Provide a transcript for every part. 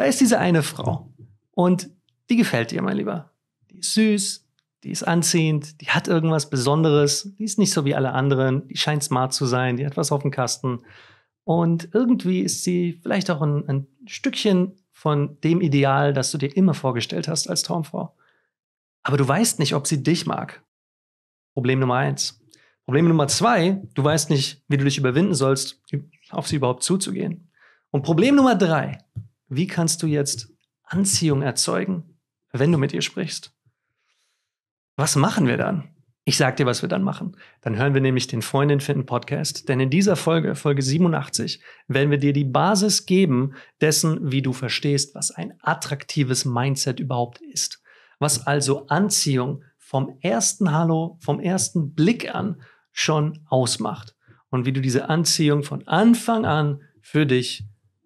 Da ist diese eine Frau und die gefällt dir, mein Lieber. Die ist süß, die ist anziehend, die hat irgendwas Besonderes, die ist nicht so wie alle anderen, die scheint smart zu sein, die hat was auf dem Kasten. Und irgendwie ist sie vielleicht auch ein, ein Stückchen von dem Ideal, das du dir immer vorgestellt hast als Traumfrau. Aber du weißt nicht, ob sie dich mag. Problem Nummer eins. Problem Nummer zwei, du weißt nicht, wie du dich überwinden sollst, auf sie überhaupt zuzugehen. Und Problem Nummer drei, wie kannst du jetzt Anziehung erzeugen, wenn du mit ihr sprichst? Was machen wir dann? Ich sag dir, was wir dann machen. Dann hören wir nämlich den Freundin finden Podcast, denn in dieser Folge, Folge 87, werden wir dir die Basis geben dessen, wie du verstehst, was ein attraktives Mindset überhaupt ist. Was also Anziehung vom ersten Hallo, vom ersten Blick an schon ausmacht und wie du diese Anziehung von Anfang an für dich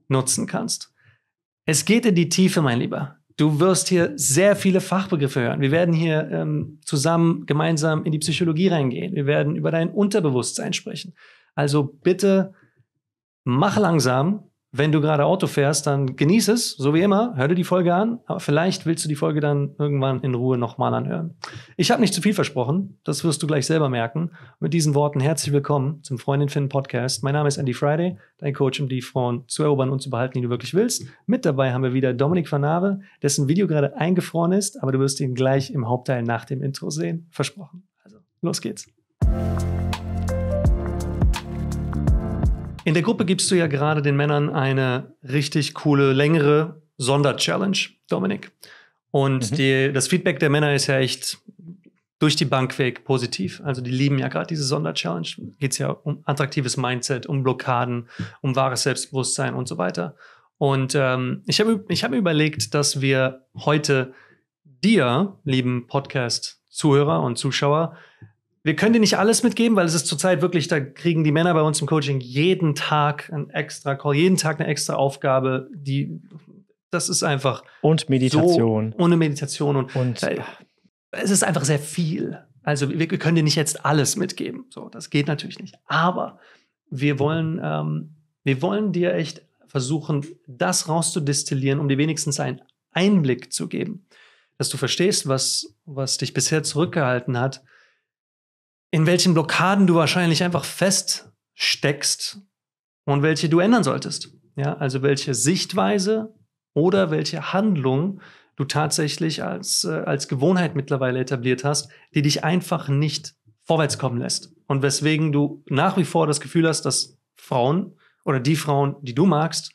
nutzen kannst. Es geht in die Tiefe, mein Lieber. Du wirst hier sehr viele Fachbegriffe hören. Wir werden hier ähm, zusammen, gemeinsam in die Psychologie reingehen. Wir werden über dein Unterbewusstsein sprechen. Also bitte mach langsam, wenn du gerade Auto fährst, dann genieß es, so wie immer. Hör dir die Folge an, aber vielleicht willst du die Folge dann irgendwann in Ruhe nochmal anhören. Ich habe nicht zu viel versprochen, das wirst du gleich selber merken. Mit diesen Worten herzlich willkommen zum Freundin Finden Podcast. Mein Name ist Andy Friday, dein Coach, um die Frauen zu erobern und zu behalten, die du wirklich willst. Mit dabei haben wir wieder Dominik Vanave, dessen Video gerade eingefroren ist, aber du wirst ihn gleich im Hauptteil nach dem Intro sehen. Versprochen. Also, los geht's. In der Gruppe gibst du ja gerade den Männern eine richtig coole, längere Sonderchallenge, Dominik. Und mhm. die, das Feedback der Männer ist ja echt durch die Bank weg positiv. Also die lieben ja gerade diese Sonderchallenge. Geht es ja um attraktives Mindset, um Blockaden, um wahres Selbstbewusstsein und so weiter. Und ähm, ich habe ich hab mir überlegt, dass wir heute dir, lieben Podcast-Zuhörer und Zuschauer, wir können dir nicht alles mitgeben, weil es ist zurzeit wirklich, da kriegen die Männer bei uns im Coaching jeden Tag einen extra Call, jeden Tag eine extra Aufgabe, die das ist einfach. Und Meditation. So ohne Meditation und, und äh, es ist einfach sehr viel. Also wir, wir, können dir nicht jetzt alles mitgeben. So, das geht natürlich nicht. Aber wir wollen, ähm, wir wollen dir echt versuchen, das rauszudestillieren, um dir wenigstens einen Einblick zu geben. Dass du verstehst, was, was dich bisher zurückgehalten hat, in welchen Blockaden du wahrscheinlich einfach feststeckst und welche du ändern solltest. Ja, also welche Sichtweise oder welche Handlung du tatsächlich als, äh, als Gewohnheit mittlerweile etabliert hast, die dich einfach nicht vorwärts kommen lässt. Und weswegen du nach wie vor das Gefühl hast, dass Frauen oder die Frauen, die du magst,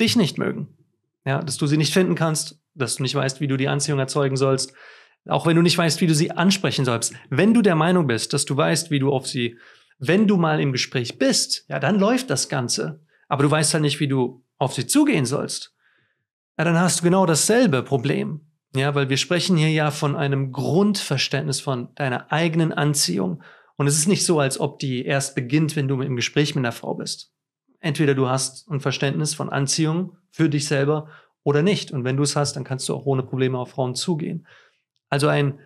dich nicht mögen. Ja, dass du sie nicht finden kannst, dass du nicht weißt, wie du die Anziehung erzeugen sollst, auch wenn du nicht weißt, wie du sie ansprechen sollst, wenn du der Meinung bist, dass du weißt, wie du auf sie, wenn du mal im Gespräch bist, ja, dann läuft das Ganze. Aber du weißt halt nicht, wie du auf sie zugehen sollst. Ja, dann hast du genau dasselbe Problem. Ja, weil wir sprechen hier ja von einem Grundverständnis von deiner eigenen Anziehung. Und es ist nicht so, als ob die erst beginnt, wenn du im Gespräch mit einer Frau bist. Entweder du hast ein Verständnis von Anziehung für dich selber oder nicht. Und wenn du es hast, dann kannst du auch ohne Probleme auf Frauen zugehen. Also ein,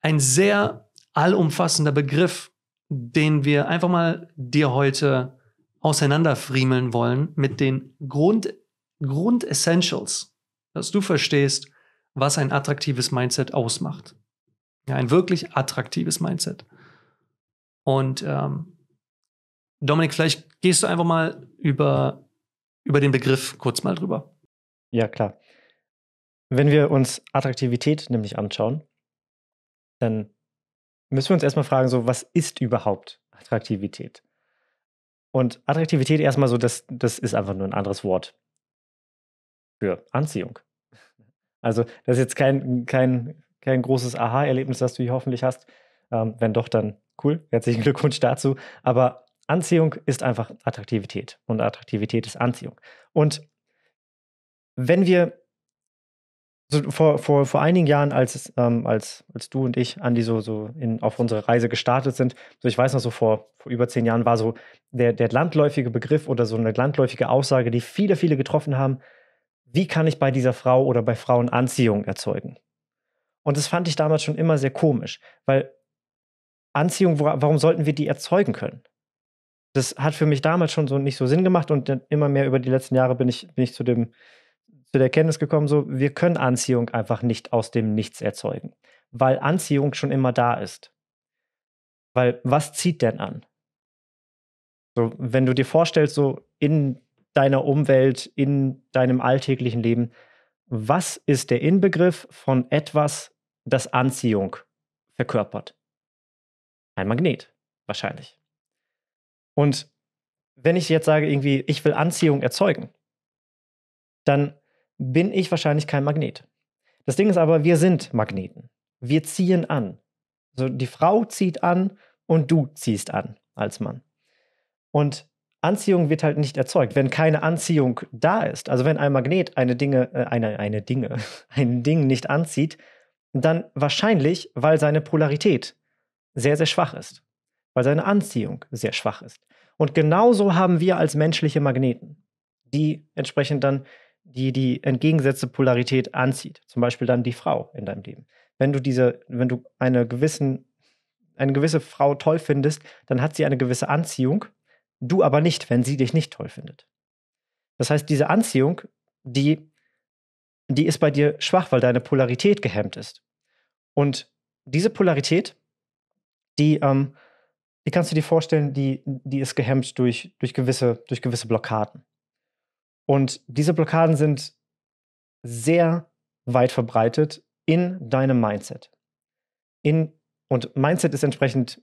ein sehr allumfassender Begriff, den wir einfach mal dir heute auseinanderfriemeln wollen mit den Grund, Grundessentials, dass du verstehst, was ein attraktives Mindset ausmacht. Ja, ein wirklich attraktives Mindset. Und ähm, Dominik, vielleicht gehst du einfach mal über, über den Begriff kurz mal drüber. Ja, klar. Wenn wir uns Attraktivität nämlich anschauen, dann müssen wir uns erstmal fragen, so, was ist überhaupt Attraktivität? Und Attraktivität erstmal so, das, das ist einfach nur ein anderes Wort für Anziehung. Also das ist jetzt kein, kein, kein großes Aha-Erlebnis, das du hier hoffentlich hast. Ähm, wenn doch, dann cool. Herzlichen Glückwunsch dazu. Aber Anziehung ist einfach Attraktivität und Attraktivität ist Anziehung. Und wenn wir also vor, vor, vor einigen Jahren, als, ähm, als, als du und ich, Andi, so, so in, auf unsere Reise gestartet sind, so ich weiß noch so vor, vor über zehn Jahren war so der, der landläufige Begriff oder so eine landläufige Aussage, die viele, viele getroffen haben, wie kann ich bei dieser Frau oder bei Frauen Anziehung erzeugen? Und das fand ich damals schon immer sehr komisch, weil Anziehung, warum sollten wir die erzeugen können? Das hat für mich damals schon so nicht so Sinn gemacht und immer mehr über die letzten Jahre bin ich, bin ich zu dem, zu der Erkenntnis gekommen, so wir können Anziehung einfach nicht aus dem Nichts erzeugen, weil Anziehung schon immer da ist. Weil was zieht denn an? So, wenn du dir vorstellst, so in deiner Umwelt, in deinem alltäglichen Leben, was ist der Inbegriff von etwas, das Anziehung verkörpert? Ein Magnet, wahrscheinlich. Und wenn ich jetzt sage, irgendwie, ich will Anziehung erzeugen, dann bin ich wahrscheinlich kein Magnet. Das Ding ist aber, wir sind Magneten. Wir ziehen an. Also die Frau zieht an und du ziehst an als Mann. Und Anziehung wird halt nicht erzeugt, wenn keine Anziehung da ist. Also wenn ein Magnet eine Dinge, äh, eine, eine Dinge, ein Ding nicht anzieht, dann wahrscheinlich, weil seine Polarität sehr, sehr schwach ist. Weil seine Anziehung sehr schwach ist. Und genauso haben wir als menschliche Magneten, die entsprechend dann die die entgegengesetzte Polarität anzieht, zum Beispiel dann die Frau in deinem Leben. Wenn du diese, wenn du eine gewissen, eine gewisse Frau toll findest, dann hat sie eine gewisse Anziehung, du aber nicht, wenn sie dich nicht toll findet. Das heißt, diese Anziehung, die, die ist bei dir schwach, weil deine Polarität gehemmt ist. Und diese Polarität, die, ähm, die kannst du dir vorstellen, die, die ist gehemmt durch, durch, gewisse, durch gewisse Blockaden. Und diese Blockaden sind sehr weit verbreitet in deinem Mindset. In, und Mindset ist entsprechend,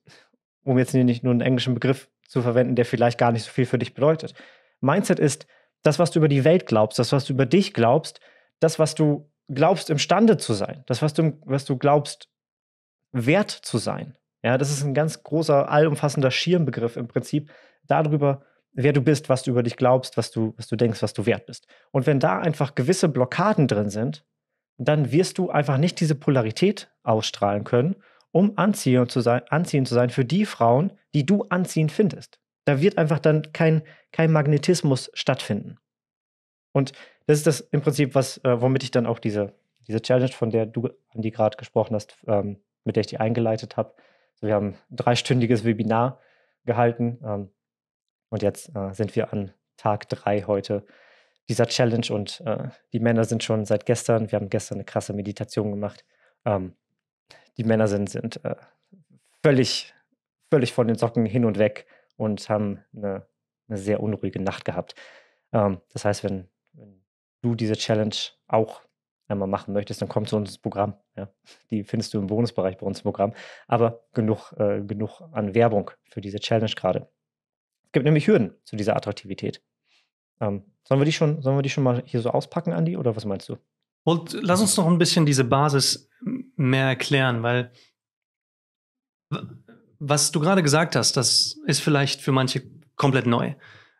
um jetzt hier nicht nur einen englischen Begriff zu verwenden, der vielleicht gar nicht so viel für dich bedeutet. Mindset ist das, was du über die Welt glaubst, das, was du über dich glaubst, das, was du glaubst, imstande zu sein, das, was du, was du glaubst, wert zu sein. Ja, das ist ein ganz großer, allumfassender Schirmbegriff im Prinzip darüber, wer du bist, was du über dich glaubst, was du, was du denkst, was du wert bist. Und wenn da einfach gewisse Blockaden drin sind, dann wirst du einfach nicht diese Polarität ausstrahlen können, um anziehend zu sein, anziehend zu sein für die Frauen, die du anziehend findest. Da wird einfach dann kein, kein Magnetismus stattfinden. Und das ist das im Prinzip, was, äh, womit ich dann auch diese, diese Challenge, von der du, Andi, gerade gesprochen hast, ähm, mit der ich die eingeleitet habe. Also wir haben ein dreistündiges Webinar gehalten. Ähm, und jetzt äh, sind wir an Tag drei heute dieser Challenge und äh, die Männer sind schon seit gestern, wir haben gestern eine krasse Meditation gemacht. Ähm, die Männer sind, sind äh, völlig, völlig von den Socken hin und weg und haben eine, eine sehr unruhige Nacht gehabt. Ähm, das heißt, wenn, wenn, du diese Challenge auch einmal machen möchtest, dann komm zu uns ins Programm. Ja? Die findest du im Bonusbereich bei uns im Programm. Aber genug, äh, genug an Werbung für diese Challenge gerade. Es gibt nämlich Hürden zu dieser Attraktivität. Ähm, sollen, wir die schon, sollen wir die schon mal hier so auspacken, Andi, oder was meinst du? Und lass uns noch ein bisschen diese Basis mehr erklären, weil was du gerade gesagt hast, das ist vielleicht für manche komplett neu.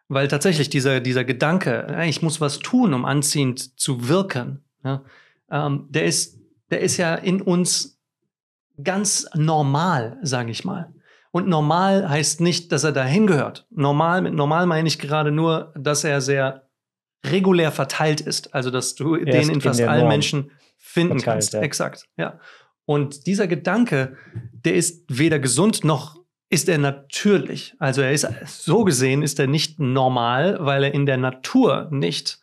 Weil tatsächlich dieser, dieser Gedanke, ich muss was tun, um anziehend zu wirken, ja, ähm, der, ist, der ist ja in uns ganz normal, sage ich mal. Und normal heißt nicht, dass er dahin gehört. Normal, mit normal meine ich gerade nur, dass er sehr regulär verteilt ist. Also, dass du er den in fast in allen Norm Menschen finden verteilt, kannst. Ja. Exakt, ja. Und dieser Gedanke, der ist weder gesund noch ist er natürlich. Also er ist so gesehen ist er nicht normal, weil er in der Natur nicht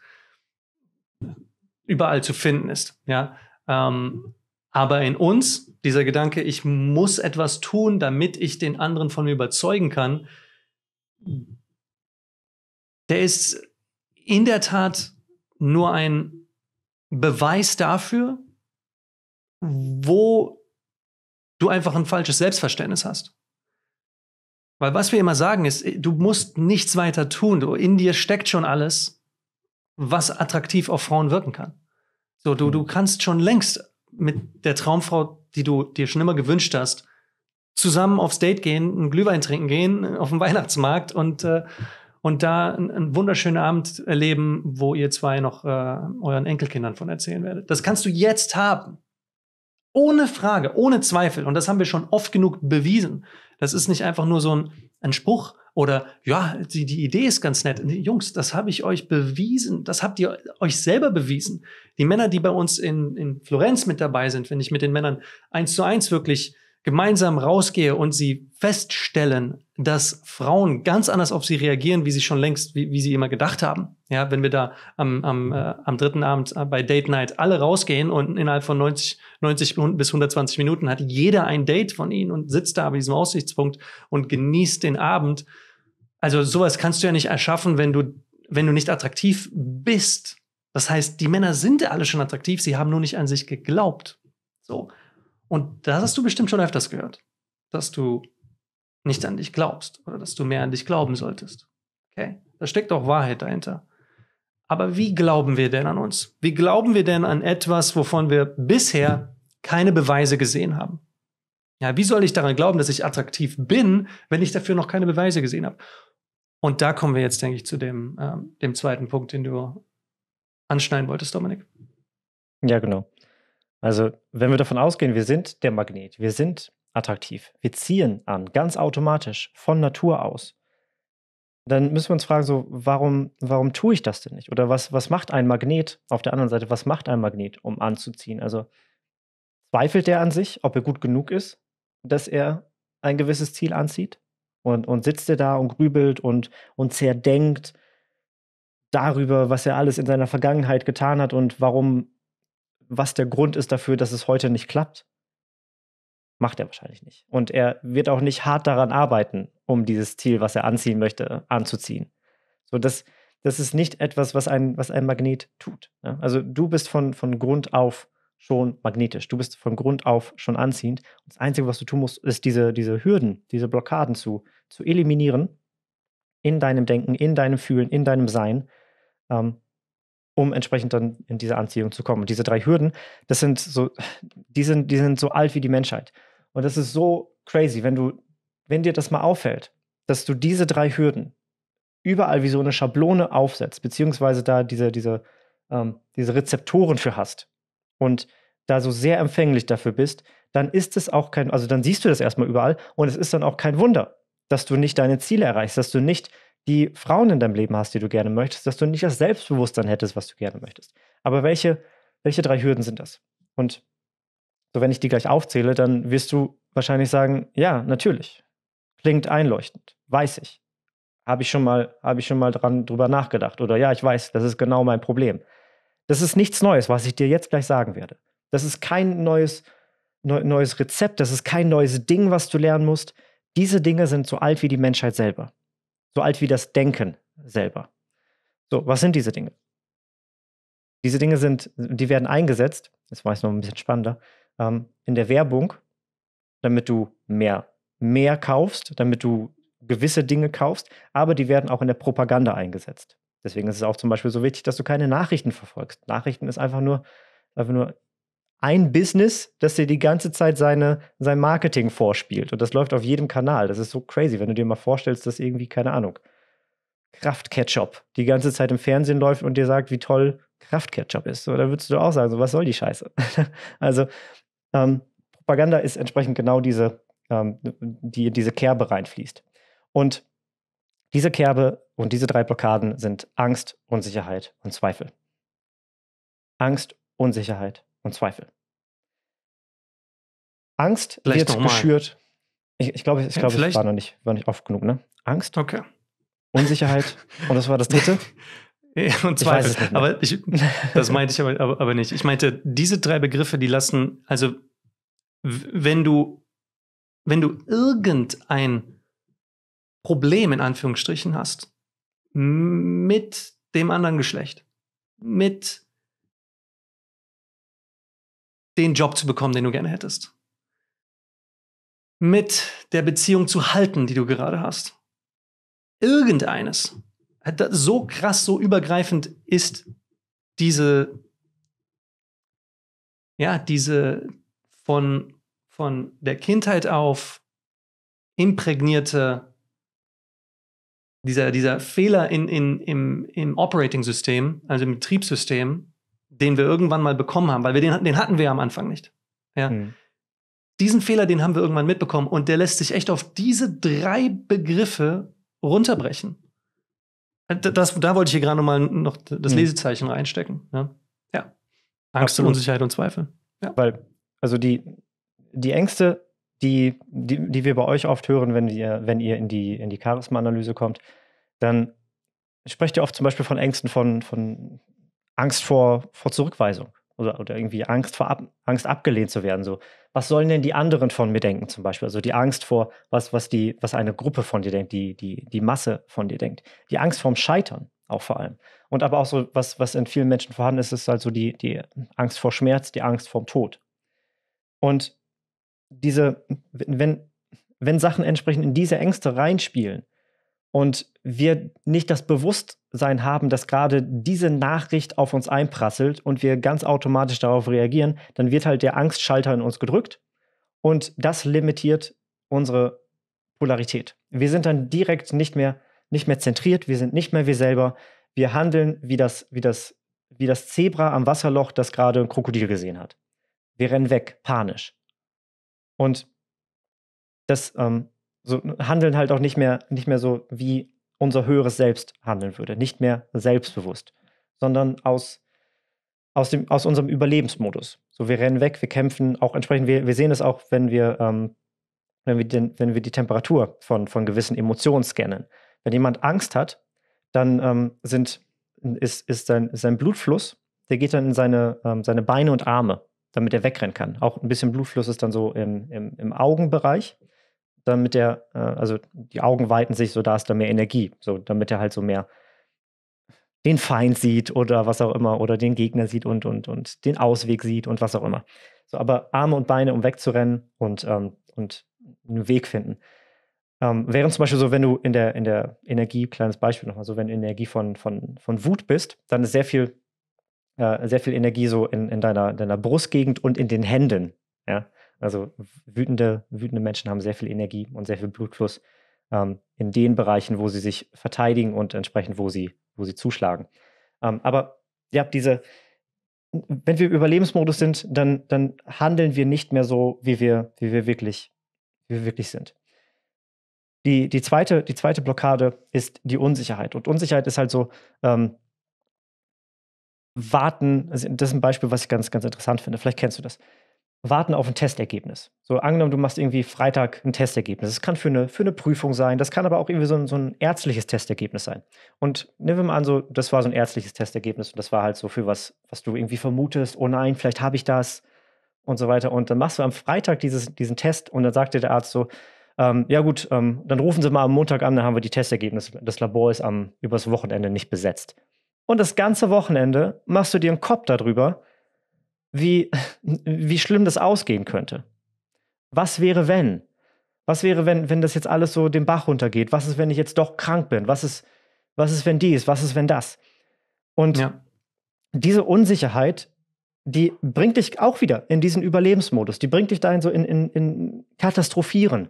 überall zu finden ist. Ja, ähm, aber in uns, dieser Gedanke, ich muss etwas tun, damit ich den anderen von mir überzeugen kann, der ist in der Tat nur ein Beweis dafür, wo du einfach ein falsches Selbstverständnis hast. Weil was wir immer sagen ist, du musst nichts weiter tun. Du, in dir steckt schon alles, was attraktiv auf Frauen wirken kann. So, du, du mhm. kannst schon längst mit der Traumfrau, die du dir schon immer gewünscht hast, zusammen aufs Date gehen, einen Glühwein trinken gehen, auf den Weihnachtsmarkt und, äh, und da einen, einen, wunderschönen Abend erleben, wo ihr zwei noch äh, euren Enkelkindern von erzählen werdet. Das kannst du jetzt haben. Ohne Frage, ohne Zweifel. Und das haben wir schon oft genug bewiesen. Das ist nicht einfach nur so ein ein Spruch oder ja, die, die Idee ist ganz nett. Jungs, das habe ich euch bewiesen, das habt ihr euch selber bewiesen. Die Männer, die bei uns in, in Florenz mit dabei sind, wenn ich mit den Männern eins zu eins wirklich gemeinsam rausgehe und sie feststellen, dass Frauen ganz anders auf sie reagieren, wie sie schon längst, wie, wie sie immer gedacht haben. Ja, wenn wir da am, am, äh, am dritten Abend äh, bei Date Night alle rausgehen und innerhalb von 90, 90 bis 120 Minuten hat jeder ein Date von ihnen und sitzt da bei diesem Aussichtspunkt und genießt den Abend. Also sowas kannst du ja nicht erschaffen, wenn du, wenn du nicht attraktiv bist. Das heißt, die Männer sind alle schon attraktiv, sie haben nur nicht an sich geglaubt. So. Und das hast du bestimmt schon öfters gehört, dass du nicht an dich glaubst oder dass du mehr an dich glauben solltest. Okay? Da steckt auch Wahrheit dahinter. Aber wie glauben wir denn an uns? Wie glauben wir denn an etwas, wovon wir bisher keine Beweise gesehen haben? Ja, wie soll ich daran glauben, dass ich attraktiv bin, wenn ich dafür noch keine Beweise gesehen habe? Und da kommen wir jetzt, denke ich, zu dem, ähm, dem zweiten Punkt, den du anschneiden wolltest, Dominik. Ja, genau. Also, wenn wir davon ausgehen, wir sind der Magnet, wir sind attraktiv, wir ziehen an, ganz automatisch, von Natur aus, dann müssen wir uns fragen, so, warum, warum tue ich das denn nicht? Oder was, was macht ein Magnet auf der anderen Seite, was macht ein Magnet, um anzuziehen? Also zweifelt er an sich, ob er gut genug ist, dass er ein gewisses Ziel anzieht? Und, und sitzt er da und grübelt und, und zerdenkt darüber, was er alles in seiner Vergangenheit getan hat und warum was der Grund ist dafür, dass es heute nicht klappt, macht er wahrscheinlich nicht. Und er wird auch nicht hart daran arbeiten, um dieses Ziel, was er anziehen möchte, anzuziehen. So, das, das ist nicht etwas, was ein, was ein Magnet tut. Ne? Also du bist von, von Grund auf schon magnetisch. Du bist von Grund auf schon anziehend. Und das Einzige, was du tun musst, ist diese, diese Hürden, diese Blockaden zu, zu eliminieren in deinem Denken, in deinem Fühlen, in deinem Sein, ähm, um entsprechend dann in diese Anziehung zu kommen. Und diese drei Hürden, das sind so, die sind, die sind so alt wie die Menschheit. Und das ist so crazy, wenn du, wenn dir das mal auffällt, dass du diese drei Hürden überall wie so eine Schablone aufsetzt, beziehungsweise da diese, diese, ähm, diese Rezeptoren für hast und da so sehr empfänglich dafür bist, dann ist es auch kein, also dann siehst du das erstmal überall und es ist dann auch kein Wunder, dass du nicht deine Ziele erreichst, dass du nicht die Frauen in deinem Leben hast, die du gerne möchtest, dass du nicht das Selbstbewusstsein hättest, was du gerne möchtest. Aber welche, welche drei Hürden sind das? Und so, wenn ich die gleich aufzähle, dann wirst du wahrscheinlich sagen, ja, natürlich. Klingt einleuchtend, weiß ich. Habe ich schon mal, habe ich schon mal dran drüber nachgedacht. Oder ja, ich weiß, das ist genau mein Problem. Das ist nichts Neues, was ich dir jetzt gleich sagen werde. Das ist kein neues, neu, neues Rezept, das ist kein neues Ding, was du lernen musst. Diese Dinge sind so alt wie die Menschheit selber so alt wie das Denken selber. So, was sind diese Dinge? Diese Dinge sind, die werden eingesetzt, das war jetzt noch ein bisschen spannender, ähm, in der Werbung, damit du mehr, mehr kaufst, damit du gewisse Dinge kaufst, aber die werden auch in der Propaganda eingesetzt. Deswegen ist es auch zum Beispiel so wichtig, dass du keine Nachrichten verfolgst. Nachrichten ist einfach nur, einfach nur ein Business, das dir die ganze Zeit seine, sein Marketing vorspielt. Und das läuft auf jedem Kanal. Das ist so crazy, wenn du dir mal vorstellst, dass irgendwie, keine Ahnung, Kraftketchup die ganze Zeit im Fernsehen läuft und dir sagt, wie toll Kraftketchup ist. So, dann würdest du auch sagen, so, was soll die Scheiße? also ähm, Propaganda ist entsprechend genau diese, ähm, die in diese Kerbe reinfließt. Und diese Kerbe und diese drei Blockaden sind Angst, Unsicherheit und Zweifel. Angst, Unsicherheit und Zweifel. Angst Vielleicht wird geschürt. Ich, ich, glaube, ich glaube, Vielleicht. es war noch nicht, war nicht oft genug, ne? Angst, okay. Unsicherheit und das war das dritte. und Zweifel. Ich aber ich, das meinte ich aber, aber, aber nicht. Ich meinte, diese drei Begriffe, die lassen, also wenn du, wenn du irgendein Problem in Anführungsstrichen hast mit dem anderen Geschlecht, mit den Job zu bekommen, den du gerne hättest. Mit der Beziehung zu halten, die du gerade hast. Irgendeines. So krass, so übergreifend ist diese, ja, diese von, von der Kindheit auf imprägnierte, dieser, dieser Fehler in, in, im, im Operating-System, also im Betriebssystem, den wir irgendwann mal bekommen haben, weil wir den, den hatten wir am Anfang nicht. Ja. Mhm. Diesen Fehler, den haben wir irgendwann mitbekommen und der lässt sich echt auf diese drei Begriffe runterbrechen. Äh, das, da wollte ich hier gerade mal noch das hm. Lesezeichen reinstecken. Ja. Ne? ja. Angst Absolut. und Unsicherheit und Zweifel. Ja. Weil, also die, die Ängste, die, die, die wir bei euch oft hören, wenn, wir, wenn ihr in die, in die Charisma-Analyse kommt, dann sprecht ihr oft zum Beispiel von Ängsten von, von Angst vor, vor Zurückweisung oder, oder irgendwie Angst vor ab, Angst abgelehnt zu werden. So, was sollen denn die anderen von mir denken zum Beispiel? Also die Angst vor was, was die, was eine Gruppe von dir denkt, die, die, die Masse von dir denkt. Die Angst vorm Scheitern auch vor allem. Und aber auch so, was, was in vielen Menschen vorhanden ist, ist halt so die, die Angst vor Schmerz, die Angst vorm Tod. Und diese, wenn, wenn Sachen entsprechend in diese Ängste reinspielen, und wir nicht das Bewusstsein haben, dass gerade diese Nachricht auf uns einprasselt und wir ganz automatisch darauf reagieren, dann wird halt der Angstschalter in uns gedrückt und das limitiert unsere Polarität. Wir sind dann direkt nicht mehr, nicht mehr zentriert, wir sind nicht mehr wir selber, wir handeln wie das, wie das, wie das Zebra am Wasserloch, das gerade ein Krokodil gesehen hat. Wir rennen weg, panisch. Und das ähm, so handeln halt auch nicht mehr, nicht mehr so, wie unser höheres Selbst handeln würde, nicht mehr selbstbewusst, sondern aus, aus, dem, aus unserem Überlebensmodus. So, wir rennen weg, wir kämpfen auch entsprechend, wir, wir sehen es auch, wenn wir, ähm, wenn wir, den, wenn wir die Temperatur von, von gewissen Emotionen scannen. Wenn jemand Angst hat, dann ähm, sind, ist, ist sein, sein Blutfluss, der geht dann in seine, ähm, seine Beine und Arme, damit er wegrennen kann. Auch ein bisschen Blutfluss ist dann so im, im, im Augenbereich damit er, äh, also die Augen weiten sich, so da ist da mehr Energie, so damit er halt so mehr den Feind sieht oder was auch immer oder den Gegner sieht und und und den Ausweg sieht und was auch immer. So, aber Arme und Beine, um wegzurennen und ähm, und einen Weg finden. Ähm, während zum Beispiel so, wenn du in der, in der Energie, kleines Beispiel nochmal, so wenn du in der Energie von, von, von Wut bist, dann ist sehr viel, äh, sehr viel Energie so in, in deiner, deiner Brustgegend und in den Händen. Ja? Also wütende, wütende Menschen haben sehr viel Energie und sehr viel Blutfluss ähm, in den Bereichen, wo sie sich verteidigen und entsprechend, wo sie, wo sie zuschlagen. Ähm, aber ja, diese, wenn wir im Überlebensmodus sind, dann, dann handeln wir nicht mehr so, wie wir, wie wir, wirklich, wie wir wirklich sind. Die, die, zweite, die zweite Blockade ist die Unsicherheit. Und Unsicherheit ist halt so, ähm, warten, also das ist ein Beispiel, was ich ganz, ganz interessant finde. Vielleicht kennst du das warten auf ein Testergebnis. So angenommen, du machst irgendwie Freitag ein Testergebnis. Das kann für eine, für eine Prüfung sein, das kann aber auch irgendwie so ein, so ein ärztliches Testergebnis sein. Und nehmen wir mal an, so, das war so ein ärztliches Testergebnis und das war halt so für was, was du irgendwie vermutest, oh nein, vielleicht habe ich das und so weiter. Und dann machst du am Freitag dieses, diesen Test und dann sagt dir der Arzt so, ähm, ja gut, ähm, dann rufen Sie mal am Montag an, dann haben wir die Testergebnisse. Das Labor ist am übers Wochenende nicht besetzt. Und das ganze Wochenende machst du dir einen Kopf darüber, wie, wie schlimm das ausgehen könnte. Was wäre, wenn? Was wäre, wenn, wenn das jetzt alles so den Bach runtergeht? Was ist, wenn ich jetzt doch krank bin? Was ist, was ist, wenn dies? Was ist, wenn das? Und ja. diese Unsicherheit, die bringt dich auch wieder in diesen Überlebensmodus. Die bringt dich dahin so in, in, in Katastrophieren,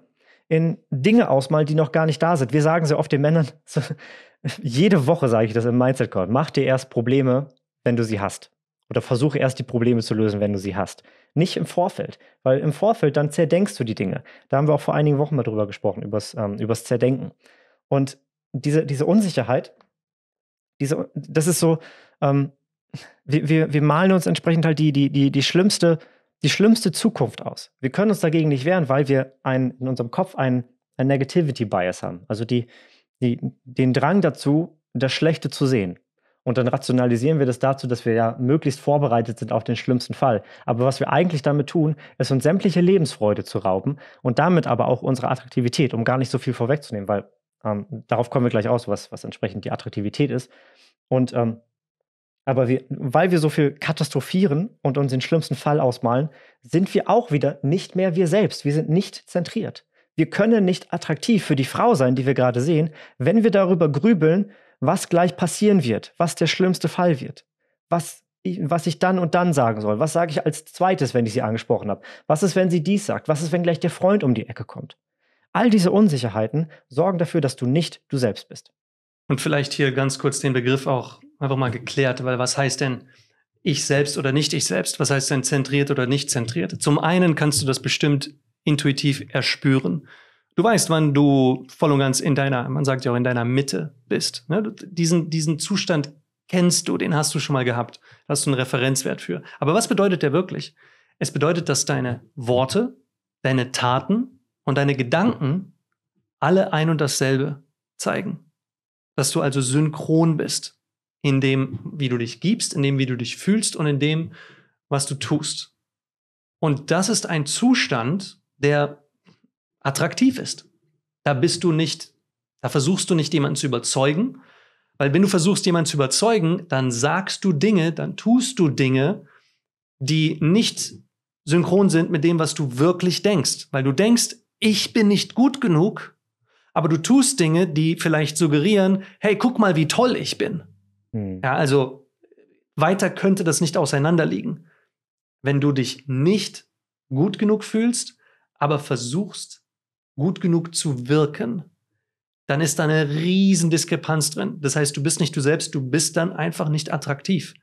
in Dinge ausmalen, die noch gar nicht da sind. Wir sagen sehr oft den Männern, so, jede Woche sage ich das im Mindset-Call, mach dir erst Probleme, wenn du sie hast oder versuche erst die Probleme zu lösen, wenn du sie hast. Nicht im Vorfeld, weil im Vorfeld dann zerdenkst du die Dinge. Da haben wir auch vor einigen Wochen mal drüber gesprochen, übers, ähm, übers Zerdenken. Und diese, diese Unsicherheit, diese, das ist so, ähm, wir, wir, wir malen uns entsprechend halt die, die, die, die schlimmste, die schlimmste Zukunft aus. Wir können uns dagegen nicht wehren, weil wir ein, in unserem Kopf einen ein Negativity Bias haben. Also die, die, den Drang dazu, das Schlechte zu sehen. Und dann rationalisieren wir das dazu, dass wir ja möglichst vorbereitet sind auf den schlimmsten Fall. Aber was wir eigentlich damit tun, ist uns sämtliche Lebensfreude zu rauben und damit aber auch unsere Attraktivität, um gar nicht so viel vorwegzunehmen, weil ähm, darauf kommen wir gleich aus, was, was entsprechend die Attraktivität ist. Und ähm, aber wir, weil wir so viel katastrophieren und uns den schlimmsten Fall ausmalen, sind wir auch wieder nicht mehr wir selbst. Wir sind nicht zentriert. Wir können nicht attraktiv für die Frau sein, die wir gerade sehen, wenn wir darüber grübeln, was gleich passieren wird, was der schlimmste Fall wird, was, was ich dann und dann sagen soll, was sage ich als zweites, wenn ich sie angesprochen habe, was ist, wenn sie dies sagt, was ist, wenn gleich der Freund um die Ecke kommt. All diese Unsicherheiten sorgen dafür, dass du nicht du selbst bist. Und vielleicht hier ganz kurz den Begriff auch einfach mal geklärt, weil was heißt denn ich selbst oder nicht ich selbst? Was heißt denn zentriert oder nicht zentriert? Zum einen kannst du das bestimmt intuitiv erspüren. Du weißt, wann du voll und ganz in deiner, man sagt ja auch in deiner Mitte bist. Ne? Diesen, diesen Zustand kennst du, den hast du schon mal gehabt. Da hast du einen Referenzwert für. Aber was bedeutet der wirklich? Es bedeutet, dass deine Worte, deine Taten und deine Gedanken alle ein und dasselbe zeigen. Dass du also synchron bist in dem, wie du dich gibst, in dem, wie du dich fühlst und in dem, was du tust. Und das ist ein Zustand, der attraktiv ist. Da bist du nicht, da versuchst du nicht jemanden zu überzeugen, weil wenn du versuchst jemanden zu überzeugen, dann sagst du Dinge, dann tust du Dinge, die nicht synchron sind mit dem, was du wirklich denkst, weil du denkst, ich bin nicht gut genug, aber du tust Dinge, die vielleicht suggerieren, hey, guck mal, wie toll ich bin. Hm. Ja, also weiter könnte das nicht auseinanderliegen. Wenn du dich nicht gut genug fühlst, aber versuchst, gut genug zu wirken, dann ist da eine riesen Diskrepanz drin. Das heißt, du bist nicht du selbst, du bist dann einfach nicht attraktiv.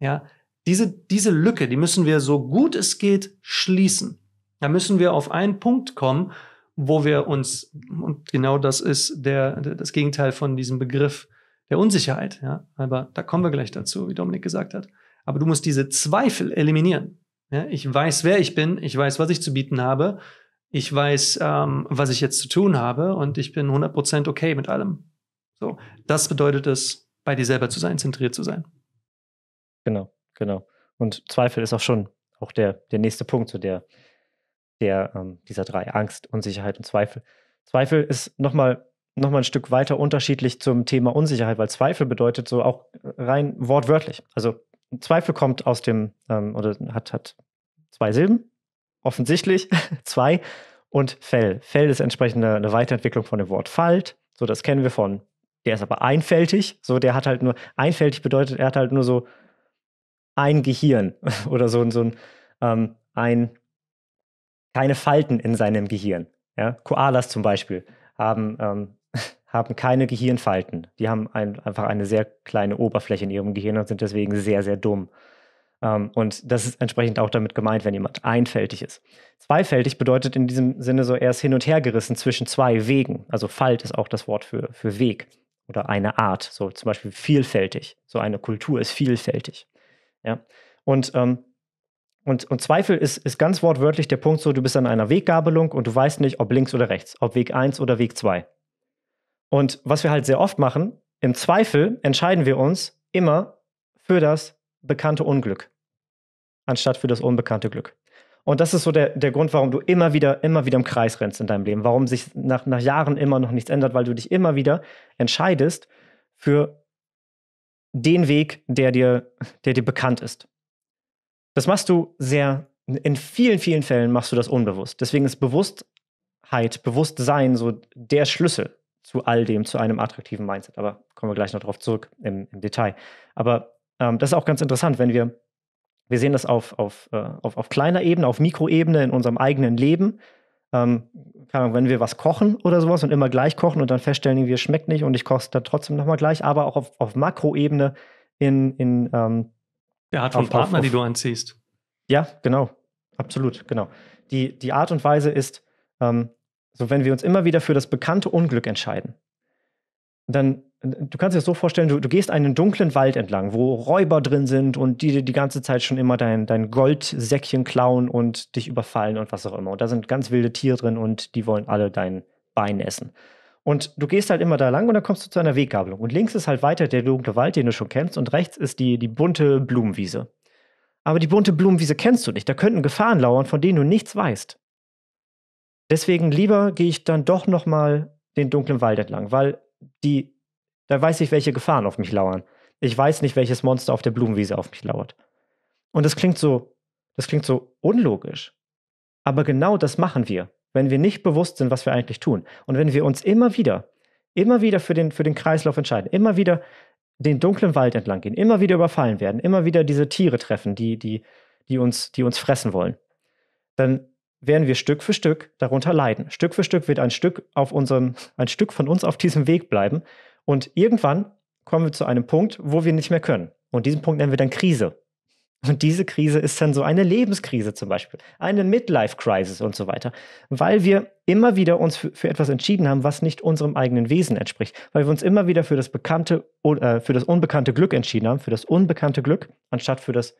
Ja, diese, diese Lücke, die müssen wir so gut es geht schließen. Da müssen wir auf einen Punkt kommen, wo wir uns, und genau das ist der, das Gegenteil von diesem Begriff der Unsicherheit, ja, aber da kommen wir gleich dazu, wie Dominik gesagt hat. Aber du musst diese Zweifel eliminieren. Ja, ich weiß, wer ich bin, ich weiß, was ich zu bieten habe ich weiß, ähm, was ich jetzt zu tun habe und ich bin 100% okay mit allem. So, das bedeutet es, bei dir selber zu sein, zentriert zu sein. Genau, genau. Und Zweifel ist auch schon auch der, der nächste Punkt zu so der, der ähm, dieser drei Angst, Unsicherheit und Zweifel. Zweifel ist nochmal noch mal ein Stück weiter unterschiedlich zum Thema Unsicherheit, weil Zweifel bedeutet so auch rein wortwörtlich. Also Zweifel kommt aus dem ähm, oder hat, hat zwei Silben offensichtlich, zwei, und Fell. Fell ist entsprechend eine, eine Weiterentwicklung von dem Wort Falt. So, das kennen wir von. Der ist aber einfältig. So, der hat halt nur, einfältig bedeutet, er hat halt nur so ein Gehirn oder so, so ein, ähm, ein, keine Falten in seinem Gehirn. Ja? Koalas zum Beispiel haben, ähm, haben keine Gehirnfalten. Die haben ein, einfach eine sehr kleine Oberfläche in ihrem Gehirn und sind deswegen sehr, sehr dumm. Ähm, und das ist entsprechend auch damit gemeint, wenn jemand einfältig ist. Zweifältig bedeutet in diesem Sinne so, erst hin und her gerissen zwischen zwei Wegen. Also Falt ist auch das Wort für, für Weg oder eine Art. So zum Beispiel vielfältig. So eine Kultur ist vielfältig. Ja? Und, ähm, und, und Zweifel ist, ist ganz wortwörtlich der Punkt so, du bist an einer Weggabelung und du weißt nicht, ob links oder rechts, ob Weg 1 oder Weg 2. Und was wir halt sehr oft machen, im Zweifel entscheiden wir uns immer für das bekannte Unglück anstatt für das unbekannte Glück. Und das ist so der, der Grund, warum du immer wieder, immer wieder im Kreis rennst in deinem Leben, warum sich nach, nach Jahren immer noch nichts ändert, weil du dich immer wieder entscheidest für den Weg, der dir, der dir bekannt ist. Das machst du sehr, in vielen, vielen Fällen machst du das unbewusst. Deswegen ist Bewusstheit, Bewusstsein so der Schlüssel zu all dem, zu einem attraktiven Mindset. Aber kommen wir gleich noch drauf zurück im, im Detail. Aber ähm, das ist auch ganz interessant, wenn wir wir sehen das auf, auf, äh, auf, auf kleiner Ebene, auf Mikroebene in unserem eigenen Leben. Ähm, wenn wir was kochen oder sowas und immer gleich kochen und dann feststellen, wir schmeckt nicht und ich koche es dann trotzdem nochmal gleich, aber auch auf, auf Makroebene in, in ähm, der Art von auf, Partner, auf, die du anziehst. Ja, genau. Absolut, genau. Die, die Art und Weise ist, ähm, so wenn wir uns immer wieder für das bekannte Unglück entscheiden, dann du kannst dir das so vorstellen, du, du, gehst einen dunklen Wald entlang, wo Räuber drin sind und die die ganze Zeit schon immer dein, dein Goldsäckchen klauen und dich überfallen und was auch immer. Und da sind ganz wilde Tiere drin und die wollen alle dein Bein essen. Und du gehst halt immer da lang und dann kommst du zu einer Weggabelung. Und links ist halt weiter der dunkle Wald, den du schon kennst, und rechts ist die, die bunte Blumenwiese. Aber die bunte Blumenwiese kennst du nicht. Da könnten Gefahren lauern, von denen du nichts weißt. Deswegen lieber gehe ich dann doch nochmal den dunklen Wald entlang, weil die da weiß ich, welche Gefahren auf mich lauern. Ich weiß nicht, welches Monster auf der Blumenwiese auf mich lauert. Und das klingt so, das klingt so unlogisch. Aber genau das machen wir, wenn wir nicht bewusst sind, was wir eigentlich tun. Und wenn wir uns immer wieder, immer wieder für den, für den Kreislauf entscheiden, immer wieder den dunklen Wald entlang gehen, immer wieder überfallen werden, immer wieder diese Tiere treffen, die, die, die, uns, die uns fressen wollen, dann werden wir Stück für Stück darunter leiden. Stück für Stück wird ein Stück, auf unserem, ein Stück von uns auf diesem Weg bleiben und irgendwann kommen wir zu einem Punkt, wo wir nicht mehr können. Und diesen Punkt nennen wir dann Krise. Und diese Krise ist dann so eine Lebenskrise zum Beispiel, eine Midlife-Crisis und so weiter, weil wir immer wieder uns für, für, etwas entschieden haben, was nicht unserem eigenen Wesen entspricht, weil wir uns immer wieder für das bekannte, äh, für das unbekannte Glück entschieden haben, für das unbekannte Glück anstatt für das,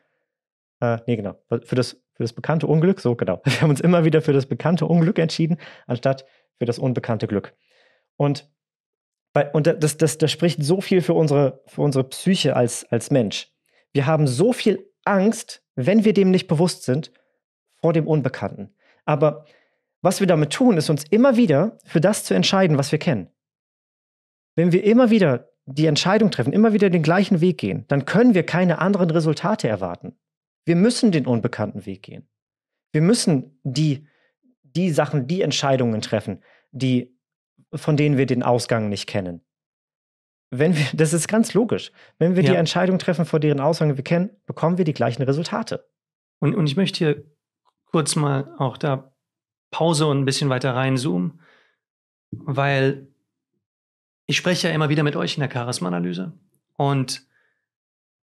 äh, nee genau, für das für das bekannte Unglück, so genau. Wir haben uns immer wieder für das bekannte Unglück entschieden anstatt für das unbekannte Glück. Und und das, das, das spricht so viel für unsere, für unsere Psyche als, als Mensch. Wir haben so viel Angst, wenn wir dem nicht bewusst sind, vor dem Unbekannten. Aber was wir damit tun, ist uns immer wieder für das zu entscheiden, was wir kennen. Wenn wir immer wieder die Entscheidung treffen, immer wieder den gleichen Weg gehen, dann können wir keine anderen Resultate erwarten. Wir müssen den unbekannten Weg gehen. Wir müssen die, die Sachen, die Entscheidungen treffen, die von denen wir den Ausgang nicht kennen. Wenn wir, das ist ganz logisch. Wenn wir ja. die Entscheidung treffen, vor deren Ausgang wir kennen, bekommen wir die gleichen Resultate. Und, und ich möchte hier kurz mal auch da Pause und ein bisschen weiter reinzoomen, weil ich spreche ja immer wieder mit euch in der Charisma-Analyse und,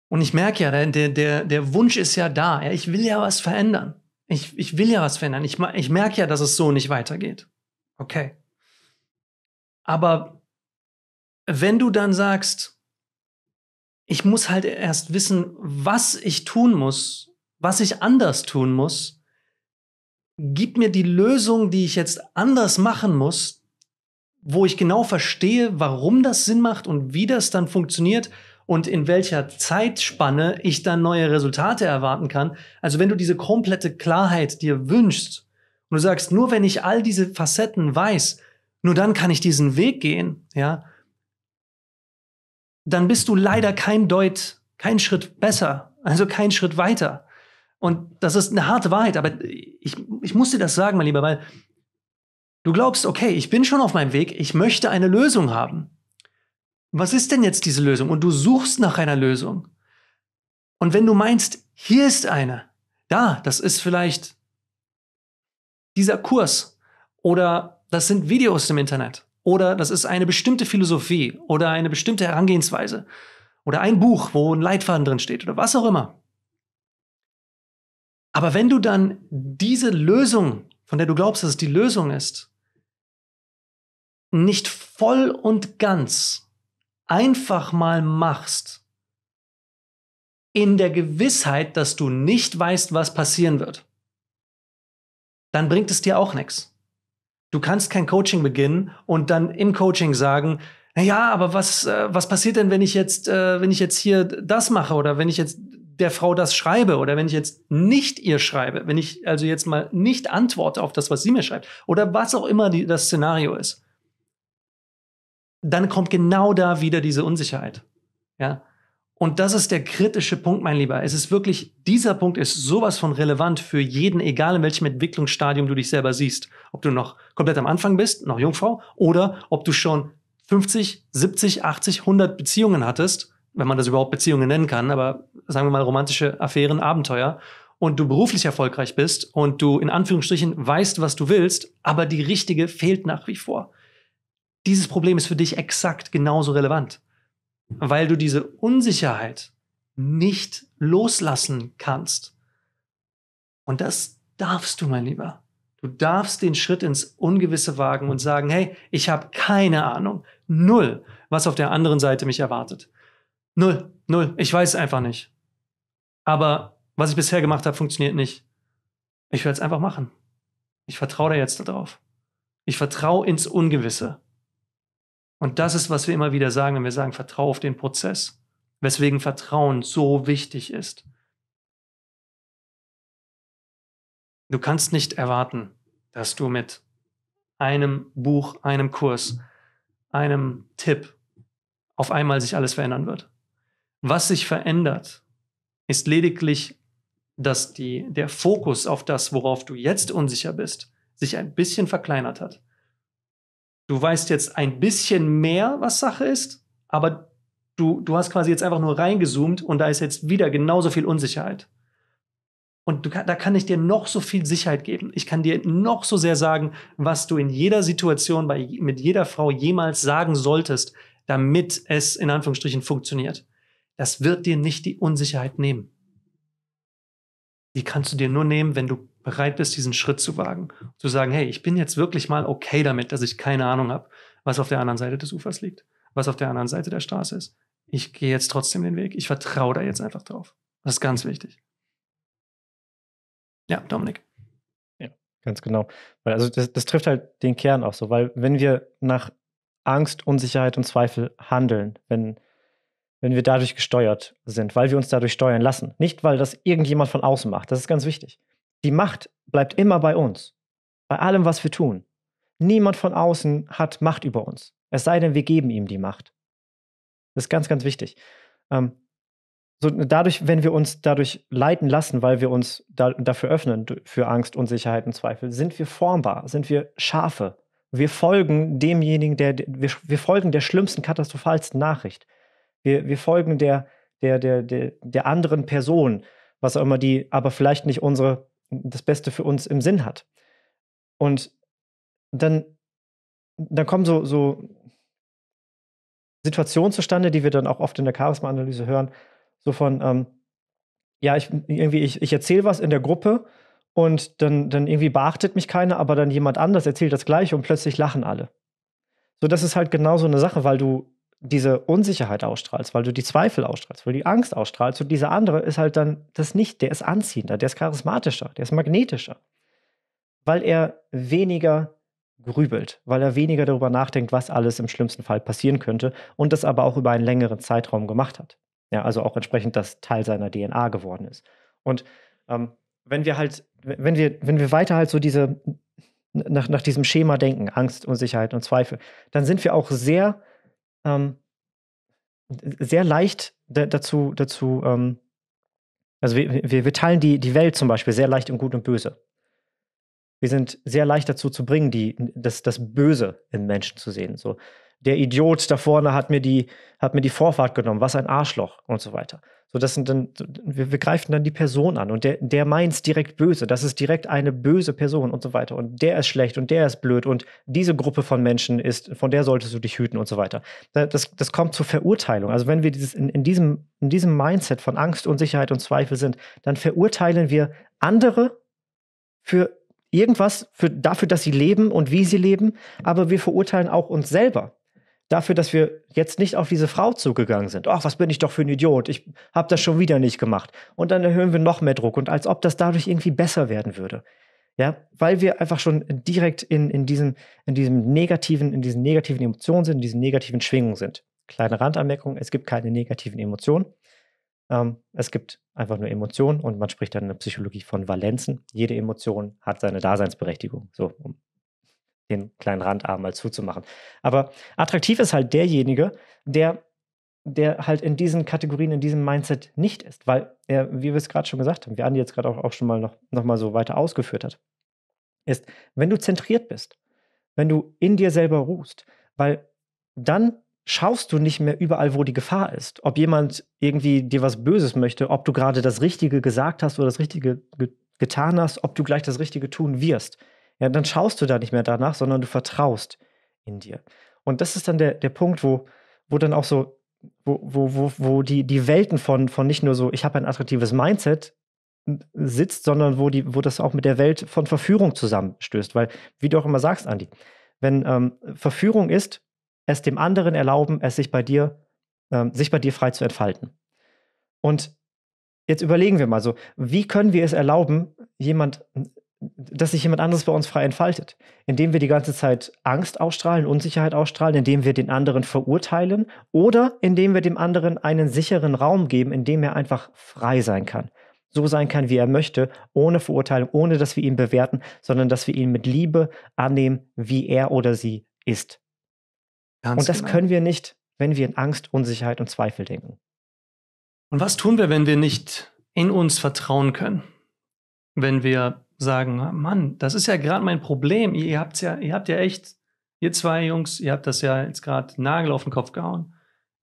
und ich merke ja, der, der, der Wunsch ist ja da. Ja, ich will ja was verändern. Ich, ich will ja was verändern. Ich, ich merke ja, dass es so nicht weitergeht. Okay. Aber wenn du dann sagst, ich muss halt erst wissen, was ich tun muss, was ich anders tun muss, gib mir die Lösung, die ich jetzt anders machen muss, wo ich genau verstehe, warum das Sinn macht und wie das dann funktioniert und in welcher Zeitspanne ich dann neue Resultate erwarten kann. Also wenn du diese komplette Klarheit dir wünschst und du sagst, nur wenn ich all diese Facetten weiß, nur dann kann ich diesen Weg gehen, ja. Dann bist du leider kein Deut, kein Schritt besser, also kein Schritt weiter. Und das ist eine harte Wahrheit, aber ich, ich muss dir das sagen, mein Lieber, weil du glaubst, okay, ich bin schon auf meinem Weg, ich möchte eine Lösung haben. Was ist denn jetzt diese Lösung? Und du suchst nach einer Lösung. Und wenn du meinst, hier ist eine, da, das ist vielleicht dieser Kurs oder das sind Videos im Internet oder das ist eine bestimmte Philosophie oder eine bestimmte Herangehensweise oder ein Buch, wo ein Leitfaden drin steht oder was auch immer. Aber wenn du dann diese Lösung, von der du glaubst, dass es die Lösung ist, nicht voll und ganz einfach mal machst, in der Gewissheit, dass du nicht weißt, was passieren wird, dann bringt es dir auch nichts. Du kannst kein Coaching beginnen und dann im Coaching sagen, na ja, aber was, äh, was passiert denn, wenn ich jetzt, äh, wenn ich jetzt hier das mache oder wenn ich jetzt der Frau das schreibe oder wenn ich jetzt nicht ihr schreibe, wenn ich also jetzt mal nicht antworte auf das, was sie mir schreibt oder was auch immer die, das Szenario ist, dann kommt genau da wieder diese Unsicherheit. Ja, und das ist der kritische Punkt, mein Lieber. Es ist wirklich, dieser Punkt ist sowas von relevant für jeden, egal in welchem Entwicklungsstadium du dich selber siehst. Ob du noch komplett am Anfang bist, noch Jungfrau, oder ob du schon 50, 70, 80, 100 Beziehungen hattest, wenn man das überhaupt Beziehungen nennen kann, aber sagen wir mal romantische Affären, Abenteuer, und du beruflich erfolgreich bist und du in Anführungsstrichen weißt, was du willst, aber die richtige fehlt nach wie vor. Dieses Problem ist für dich exakt genauso relevant weil du diese Unsicherheit nicht loslassen kannst. Und das darfst du, mein Lieber. Du darfst den Schritt ins Ungewisse wagen und sagen, hey, ich habe keine Ahnung, null, was auf der anderen Seite mich erwartet. Null, null, ich weiß einfach nicht. Aber was ich bisher gemacht habe, funktioniert nicht. Ich werde es einfach machen. Ich vertraue da jetzt darauf. Ich vertraue ins Ungewisse. Und das ist, was wir immer wieder sagen, wenn wir sagen, vertraue auf den Prozess, weswegen Vertrauen so wichtig ist. Du kannst nicht erwarten, dass du mit einem Buch, einem Kurs, einem Tipp auf einmal sich alles verändern wird. Was sich verändert, ist lediglich, dass die, der Fokus auf das, worauf du jetzt unsicher bist, sich ein bisschen verkleinert hat. Du weißt jetzt ein bisschen mehr, was Sache ist, aber du, du hast quasi jetzt einfach nur reingezoomt und da ist jetzt wieder genauso viel Unsicherheit. Und du, da kann ich dir noch so viel Sicherheit geben. Ich kann dir noch so sehr sagen, was du in jeder Situation bei, mit jeder Frau jemals sagen solltest, damit es in Anführungsstrichen funktioniert. Das wird dir nicht die Unsicherheit nehmen. Die kannst du dir nur nehmen, wenn du bereit bist, diesen Schritt zu wagen. Zu sagen, hey, ich bin jetzt wirklich mal okay damit, dass ich keine Ahnung habe, was auf der anderen Seite des Ufers liegt, was auf der anderen Seite der Straße ist. Ich gehe jetzt trotzdem den Weg. Ich vertraue da jetzt einfach drauf. Das ist ganz wichtig. Ja, Dominik. Ja, ganz genau. Weil also das, das trifft halt den Kern auch so, weil wenn wir nach Angst, Unsicherheit und Zweifel handeln, wenn, wenn wir dadurch gesteuert sind, weil wir uns dadurch steuern lassen. Nicht, weil das irgendjemand von außen macht. Das ist ganz wichtig. Die Macht bleibt immer bei uns, bei allem, was wir tun. Niemand von außen hat Macht über uns, es sei denn, wir geben ihm die Macht. Das ist ganz, ganz wichtig. Ähm, so dadurch, wenn wir uns dadurch leiten lassen, weil wir uns da, dafür öffnen, für Angst, Unsicherheit und Zweifel, sind wir formbar, sind wir Schafe. Wir folgen demjenigen, der, wir, wir folgen der schlimmsten, katastrophalsten Nachricht. Wir, wir folgen der, der, der, der, der anderen Person, was auch immer die, aber vielleicht nicht unsere das Beste für uns im Sinn hat. Und dann, dann kommen so, so Situationen zustande, die wir dann auch oft in der Charisma-Analyse hören, so von, ähm, ja, ich, irgendwie, ich, ich erzähle was in der Gruppe und dann, dann irgendwie beachtet mich keiner, aber dann jemand anders erzählt das Gleiche und plötzlich lachen alle. So, das ist halt genau so eine Sache, weil du diese Unsicherheit ausstrahlst, weil du die Zweifel ausstrahlst, weil du die Angst ausstrahlst und dieser andere ist halt dann das nicht, der ist anziehender, der ist charismatischer, der ist magnetischer, weil er weniger grübelt, weil er weniger darüber nachdenkt, was alles im schlimmsten Fall passieren könnte und das aber auch über einen längeren Zeitraum gemacht hat. Ja, also auch entsprechend das Teil seiner DNA geworden ist. Und ähm, wenn wir halt, wenn wir, wenn wir weiter halt so diese, nach, nach diesem Schema denken, Angst, Unsicherheit und Zweifel, dann sind wir auch sehr ähm, äh, sehr leicht dazu, dazu ähm, also wir, wir, wir teilen die, die Welt zum Beispiel sehr leicht in Gut und Böse. Wir sind sehr leicht dazu zu bringen, die, das, das Böse im Menschen zu sehen. So der Idiot da vorne hat mir die, hat mir die Vorfahrt genommen, was ein Arschloch und so weiter. So, das sind dann, wir, wir greifen dann die Person an und der, der meint's direkt böse, das ist direkt eine böse Person und so weiter. Und der ist schlecht und der ist blöd und diese Gruppe von Menschen ist, von der solltest du dich hüten und so weiter. Das, das kommt zur Verurteilung. Also wenn wir dieses, in, in, diesem, in diesem Mindset von Angst, Unsicherheit und Zweifel sind, dann verurteilen wir andere für irgendwas für, dafür, dass sie leben und wie sie leben, aber wir verurteilen auch uns selber dafür, dass wir jetzt nicht auf diese Frau zugegangen sind. Ach, was bin ich doch für ein Idiot, ich habe das schon wieder nicht gemacht. Und dann erhöhen wir noch mehr Druck und als ob das dadurch irgendwie besser werden würde. Ja, weil wir einfach schon direkt in, in, diesem, in diesem negativen, in diesen negativen Emotionen sind, in diesen negativen Schwingungen sind. Kleine Randanmerkung, es gibt keine negativen Emotionen. Ähm, es gibt einfach nur Emotionen und man spricht dann in der Psychologie von Valenzen. Jede Emotion hat seine Daseinsberechtigung, so um den kleinen Randarm mal zuzumachen. Aber attraktiv ist halt derjenige, der, der halt in diesen Kategorien, in diesem Mindset nicht ist, weil er, wie wir es gerade schon gesagt haben, wie Andi jetzt gerade auch, auch schon mal noch, noch mal so weiter ausgeführt hat, ist, wenn du zentriert bist, wenn du in dir selber ruhst, weil dann schaust du nicht mehr überall, wo die Gefahr ist. Ob jemand irgendwie dir was Böses möchte, ob du gerade das Richtige gesagt hast oder das Richtige ge getan hast, ob du gleich das Richtige tun wirst ja, dann schaust du da nicht mehr danach, sondern du vertraust in dir. Und das ist dann der, der Punkt, wo, wo dann auch so, wo, wo, wo, wo die, die Welten von, von nicht nur so, ich habe ein attraktives Mindset sitzt, sondern wo, die, wo das auch mit der Welt von Verführung zusammenstößt. Weil, wie du auch immer sagst, Andi, wenn ähm, Verführung ist, es dem anderen erlauben, es sich bei dir, ähm, sich bei dir frei zu entfalten. Und jetzt überlegen wir mal so, wie können wir es erlauben, jemand dass sich jemand anderes bei uns frei entfaltet, indem wir die ganze Zeit Angst ausstrahlen, Unsicherheit ausstrahlen, indem wir den anderen verurteilen oder indem wir dem anderen einen sicheren Raum geben, in dem er einfach frei sein kann. So sein kann, wie er möchte, ohne Verurteilung, ohne dass wir ihn bewerten, sondern dass wir ihn mit Liebe annehmen, wie er oder sie ist. Ganz und das genau. können wir nicht, wenn wir in Angst, Unsicherheit und Zweifel denken. Und was tun wir, wenn wir nicht in uns vertrauen können? Wenn wir sagen, ah, Mann, das ist ja gerade mein Problem. Ihr habt ja, ihr habt ja echt, ihr zwei Jungs, ihr habt das ja jetzt gerade Nagel auf den Kopf gehauen.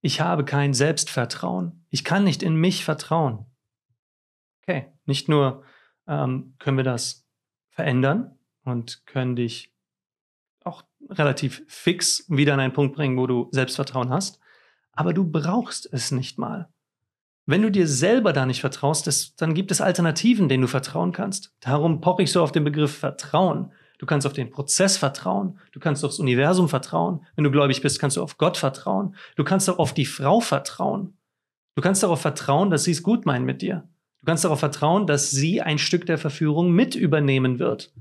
Ich habe kein Selbstvertrauen. Ich kann nicht in mich vertrauen. Okay, nicht nur ähm, können wir das verändern und können dich auch relativ fix wieder an einen Punkt bringen, wo du Selbstvertrauen hast, aber du brauchst es nicht mal. Wenn du dir selber da nicht vertraust, das, dann gibt es Alternativen, denen du vertrauen kannst. Darum poche ich so auf den Begriff Vertrauen. Du kannst auf den Prozess vertrauen. Du kannst aufs Universum vertrauen. Wenn du gläubig bist, kannst du auf Gott vertrauen. Du kannst auch auf die Frau vertrauen. Du kannst darauf vertrauen, dass sie es gut meint mit dir. Du kannst darauf vertrauen, dass sie ein Stück der Verführung mit übernehmen wird.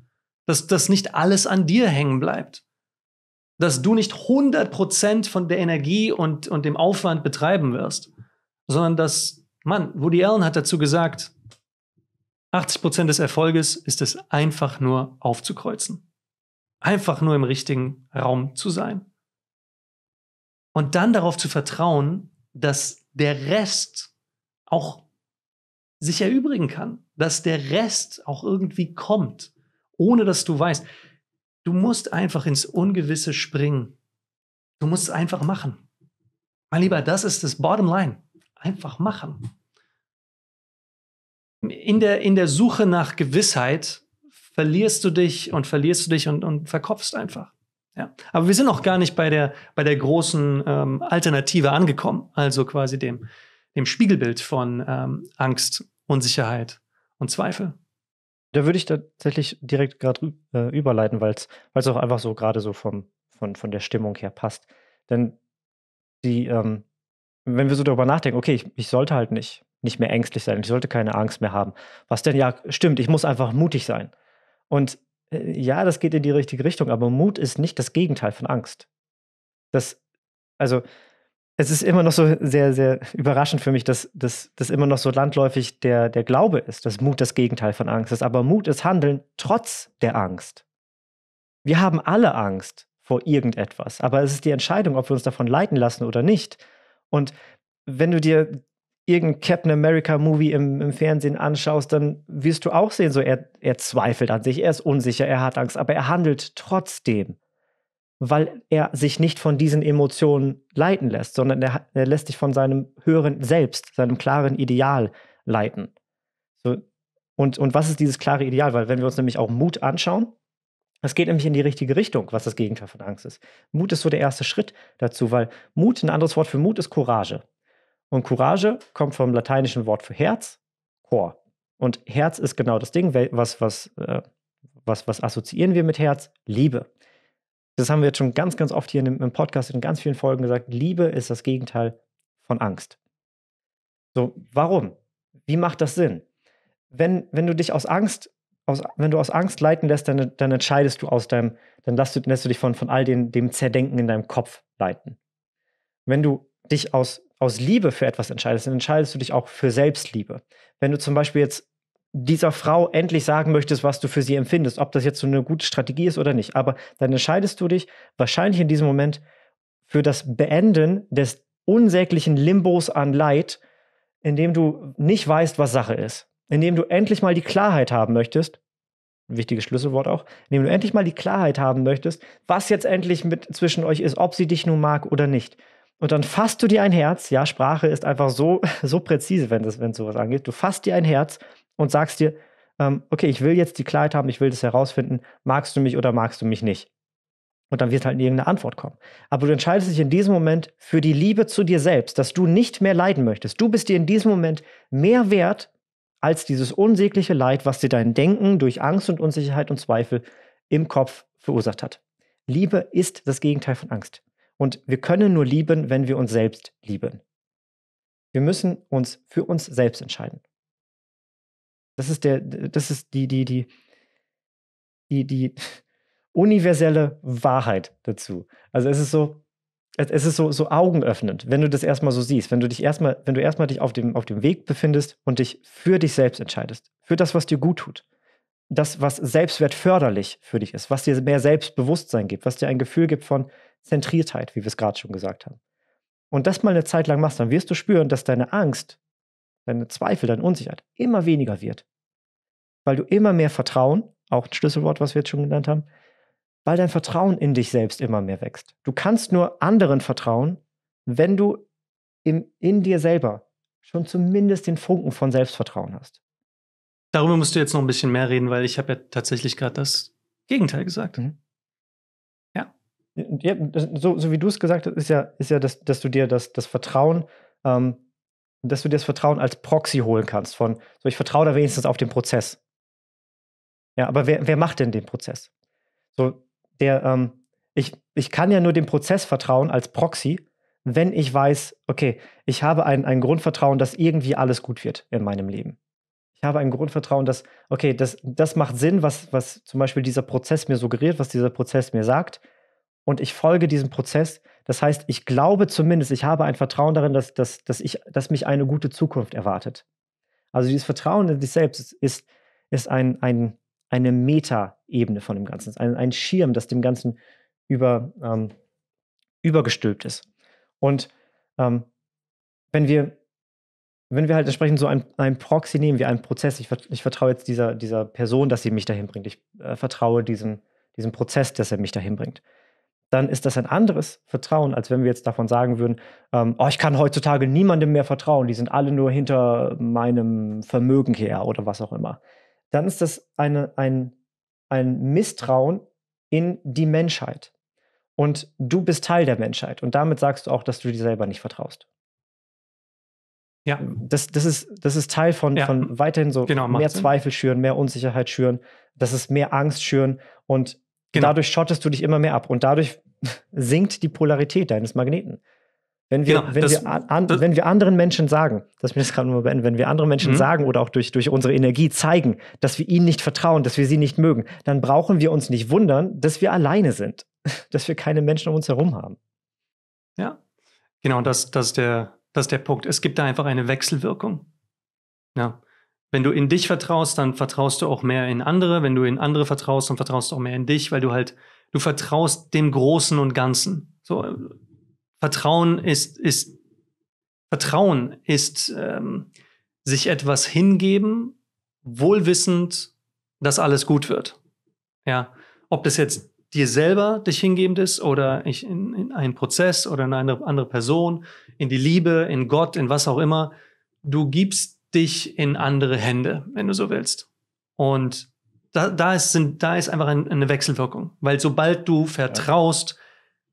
Dass das nicht alles an dir hängen bleibt. Dass du nicht 100% von der Energie und, und dem Aufwand betreiben wirst sondern dass, Mann, Woody Allen hat dazu gesagt, 80 Prozent des Erfolges ist es einfach nur aufzukreuzen. Einfach nur im richtigen Raum zu sein. Und dann darauf zu vertrauen, dass der Rest auch sich erübrigen kann, dass der Rest auch irgendwie kommt, ohne dass du weißt. Du musst einfach ins Ungewisse springen. Du musst es einfach machen. Mein Lieber, das ist das Bottom Line. Einfach machen. In der, in der Suche nach Gewissheit verlierst du dich und verlierst du dich und, und verkopfst einfach. Ja. Aber wir sind noch gar nicht bei der, bei der großen ähm, Alternative angekommen, also quasi dem, dem Spiegelbild von ähm, Angst, Unsicherheit und Zweifel. Da würde ich tatsächlich direkt gerade äh, überleiten, weil es auch einfach so gerade so vom, von, von der Stimmung her passt. Denn die, ähm, wenn wir so darüber nachdenken, okay, ich, ich sollte halt nicht, nicht mehr ängstlich sein, ich sollte keine Angst mehr haben. Was denn? Ja, stimmt, ich muss einfach mutig sein. Und äh, ja, das geht in die richtige Richtung, aber Mut ist nicht das Gegenteil von Angst. Das, also, es ist immer noch so sehr, sehr überraschend für mich, dass das immer noch so landläufig der, der Glaube ist, dass Mut das Gegenteil von Angst ist. Aber Mut ist Handeln trotz der Angst. Wir haben alle Angst vor irgendetwas, aber es ist die Entscheidung, ob wir uns davon leiten lassen oder nicht. Und wenn du dir irgendein Captain America Movie im, im, Fernsehen anschaust, dann wirst du auch sehen, so er, er zweifelt an sich, er ist unsicher, er hat Angst, aber er handelt trotzdem, weil er sich nicht von diesen Emotionen leiten lässt, sondern er, er lässt sich von seinem höheren Selbst, seinem klaren Ideal leiten. So, und, und was ist dieses klare Ideal? Weil wenn wir uns nämlich auch Mut anschauen, das geht nämlich in die richtige Richtung, was das Gegenteil von Angst ist. Mut ist so der erste Schritt dazu, weil Mut, ein anderes Wort für Mut ist Courage. Und Courage kommt vom lateinischen Wort für Herz, Chor. Und Herz ist genau das Ding, was, was, äh, was, was assoziieren wir mit Herz? Liebe. Das haben wir jetzt schon ganz, ganz oft hier im, im Podcast in ganz vielen Folgen gesagt. Liebe ist das Gegenteil von Angst. So, warum? Wie macht das Sinn? Wenn, wenn du dich aus Angst aus, wenn du aus Angst leiten lässt, dann, dann entscheidest du aus deinem, dann lässt du, lässt du dich von, von all den, dem Zerdenken in deinem Kopf leiten. Wenn du dich aus, aus Liebe für etwas entscheidest, dann entscheidest du dich auch für Selbstliebe. Wenn du zum Beispiel jetzt dieser Frau endlich sagen möchtest, was du für sie empfindest, ob das jetzt so eine gute Strategie ist oder nicht, aber dann entscheidest du dich wahrscheinlich in diesem Moment für das Beenden des unsäglichen Limbos an Leid, in dem du nicht weißt, was Sache ist indem du endlich mal die Klarheit haben möchtest, ein wichtiges Schlüsselwort auch, indem du endlich mal die Klarheit haben möchtest, was jetzt endlich mit zwischen euch ist, ob sie dich nun mag oder nicht. Und dann fasst du dir ein Herz, ja, Sprache ist einfach so, so präzise, wenn es wenn sowas angeht, du fasst dir ein Herz und sagst dir, ähm, okay, ich will jetzt die Klarheit haben, ich will das herausfinden, magst du mich oder magst du mich nicht? Und dann wird halt irgendeine Antwort kommen. Aber du entscheidest dich in diesem Moment für die Liebe zu dir selbst, dass du nicht mehr leiden möchtest. Du bist dir in diesem Moment mehr wert als dieses unsägliche Leid, was dir dein Denken durch Angst und Unsicherheit und Zweifel im Kopf verursacht hat. Liebe ist das Gegenteil von Angst. Und wir können nur lieben, wenn wir uns selbst lieben. Wir müssen uns für uns selbst entscheiden. Das ist, der, das ist die, die, die, die, die universelle Wahrheit dazu. Also es ist so, es ist so, so augenöffnend, wenn du das erstmal so siehst, wenn du dich erstmal, wenn du erstmal dich auf dem, auf dem Weg befindest und dich für dich selbst entscheidest, für das, was dir gut tut, das, was selbstwertförderlich für dich ist, was dir mehr Selbstbewusstsein gibt, was dir ein Gefühl gibt von Zentriertheit, wie wir es gerade schon gesagt haben. Und das mal eine Zeit lang machst, dann wirst du spüren, dass deine Angst, deine Zweifel, deine Unsicherheit immer weniger wird. Weil du immer mehr Vertrauen, auch ein Schlüsselwort, was wir jetzt schon genannt haben, weil dein Vertrauen in dich selbst immer mehr wächst. Du kannst nur anderen vertrauen, wenn du im, in dir selber schon zumindest den Funken von Selbstvertrauen hast. Darüber musst du jetzt noch ein bisschen mehr reden, weil ich habe ja tatsächlich gerade das Gegenteil gesagt. Mhm. Ja. ja so, so, wie du es gesagt hast, ist ja, ist ja das, dass du dir das, das Vertrauen, ähm, dass du dir das Vertrauen als Proxy holen kannst von, so ich vertraue da wenigstens auf den Prozess. Ja, aber wer, wer macht denn den Prozess? So, der, ähm, ich, ich kann ja nur dem Prozess vertrauen als Proxy, wenn ich weiß, okay, ich habe ein, ein Grundvertrauen, dass irgendwie alles gut wird in meinem Leben. Ich habe ein Grundvertrauen, dass, okay, das, das macht Sinn, was, was zum Beispiel dieser Prozess mir suggeriert, was dieser Prozess mir sagt. Und ich folge diesem Prozess. Das heißt, ich glaube zumindest, ich habe ein Vertrauen darin, dass, dass, dass, ich, dass mich eine gute Zukunft erwartet. Also dieses Vertrauen in dich selbst ist, ist ein, ein, eine Meta- Ebene von dem Ganzen. Ein, ein Schirm, das dem Ganzen über, ähm, übergestülpt ist. Und ähm, wenn wir wenn wir halt entsprechend so einen, einen Proxy nehmen, wie einen Prozess, ich, ich vertraue jetzt dieser, dieser Person, dass sie mich dahin bringt, ich äh, vertraue diesem, diesem Prozess, dass er mich dahin bringt, dann ist das ein anderes Vertrauen, als wenn wir jetzt davon sagen würden, ähm, oh, ich kann heutzutage niemandem mehr vertrauen, die sind alle nur hinter meinem Vermögen her oder was auch immer. Dann ist das eine, ein, ein Misstrauen in die Menschheit. Und du bist Teil der Menschheit. Und damit sagst du auch, dass du dir selber nicht vertraust. Ja. Das, das, ist, das ist Teil von, ja. von weiterhin so genau, mehr Sinn. Zweifel schüren, mehr Unsicherheit schüren, das ist mehr Angst schüren und genau. dadurch schottest du dich immer mehr ab und dadurch sinkt die Polarität deines Magneten. Wenn wir, genau, wenn, das, wir an, das, wenn wir anderen Menschen sagen, dass wir das gerade mal beenden, wenn wir anderen Menschen mhm. sagen oder auch durch, durch unsere Energie zeigen, dass wir ihnen nicht vertrauen, dass wir sie nicht mögen, dann brauchen wir uns nicht wundern, dass wir alleine sind, dass wir keine Menschen um uns herum haben. Ja, genau, das, das, ist, der, das ist der Punkt. Es gibt da einfach eine Wechselwirkung. Ja. Wenn du in dich vertraust, dann vertraust du auch mehr in andere. Wenn du in andere vertraust, dann vertraust du auch mehr in dich, weil du halt, du vertraust dem Großen und Ganzen. So, Vertrauen ist, ist Vertrauen ist ähm, sich etwas hingeben, wohlwissend, dass alles gut wird. Ja, ob das jetzt dir selber dich hingebend ist oder ich in, in einen Prozess oder in eine andere Person, in die Liebe, in Gott, in was auch immer, du gibst dich in andere Hände, wenn du so willst. Und da, da, ist, sind, da ist einfach ein, eine Wechselwirkung, weil sobald du vertraust,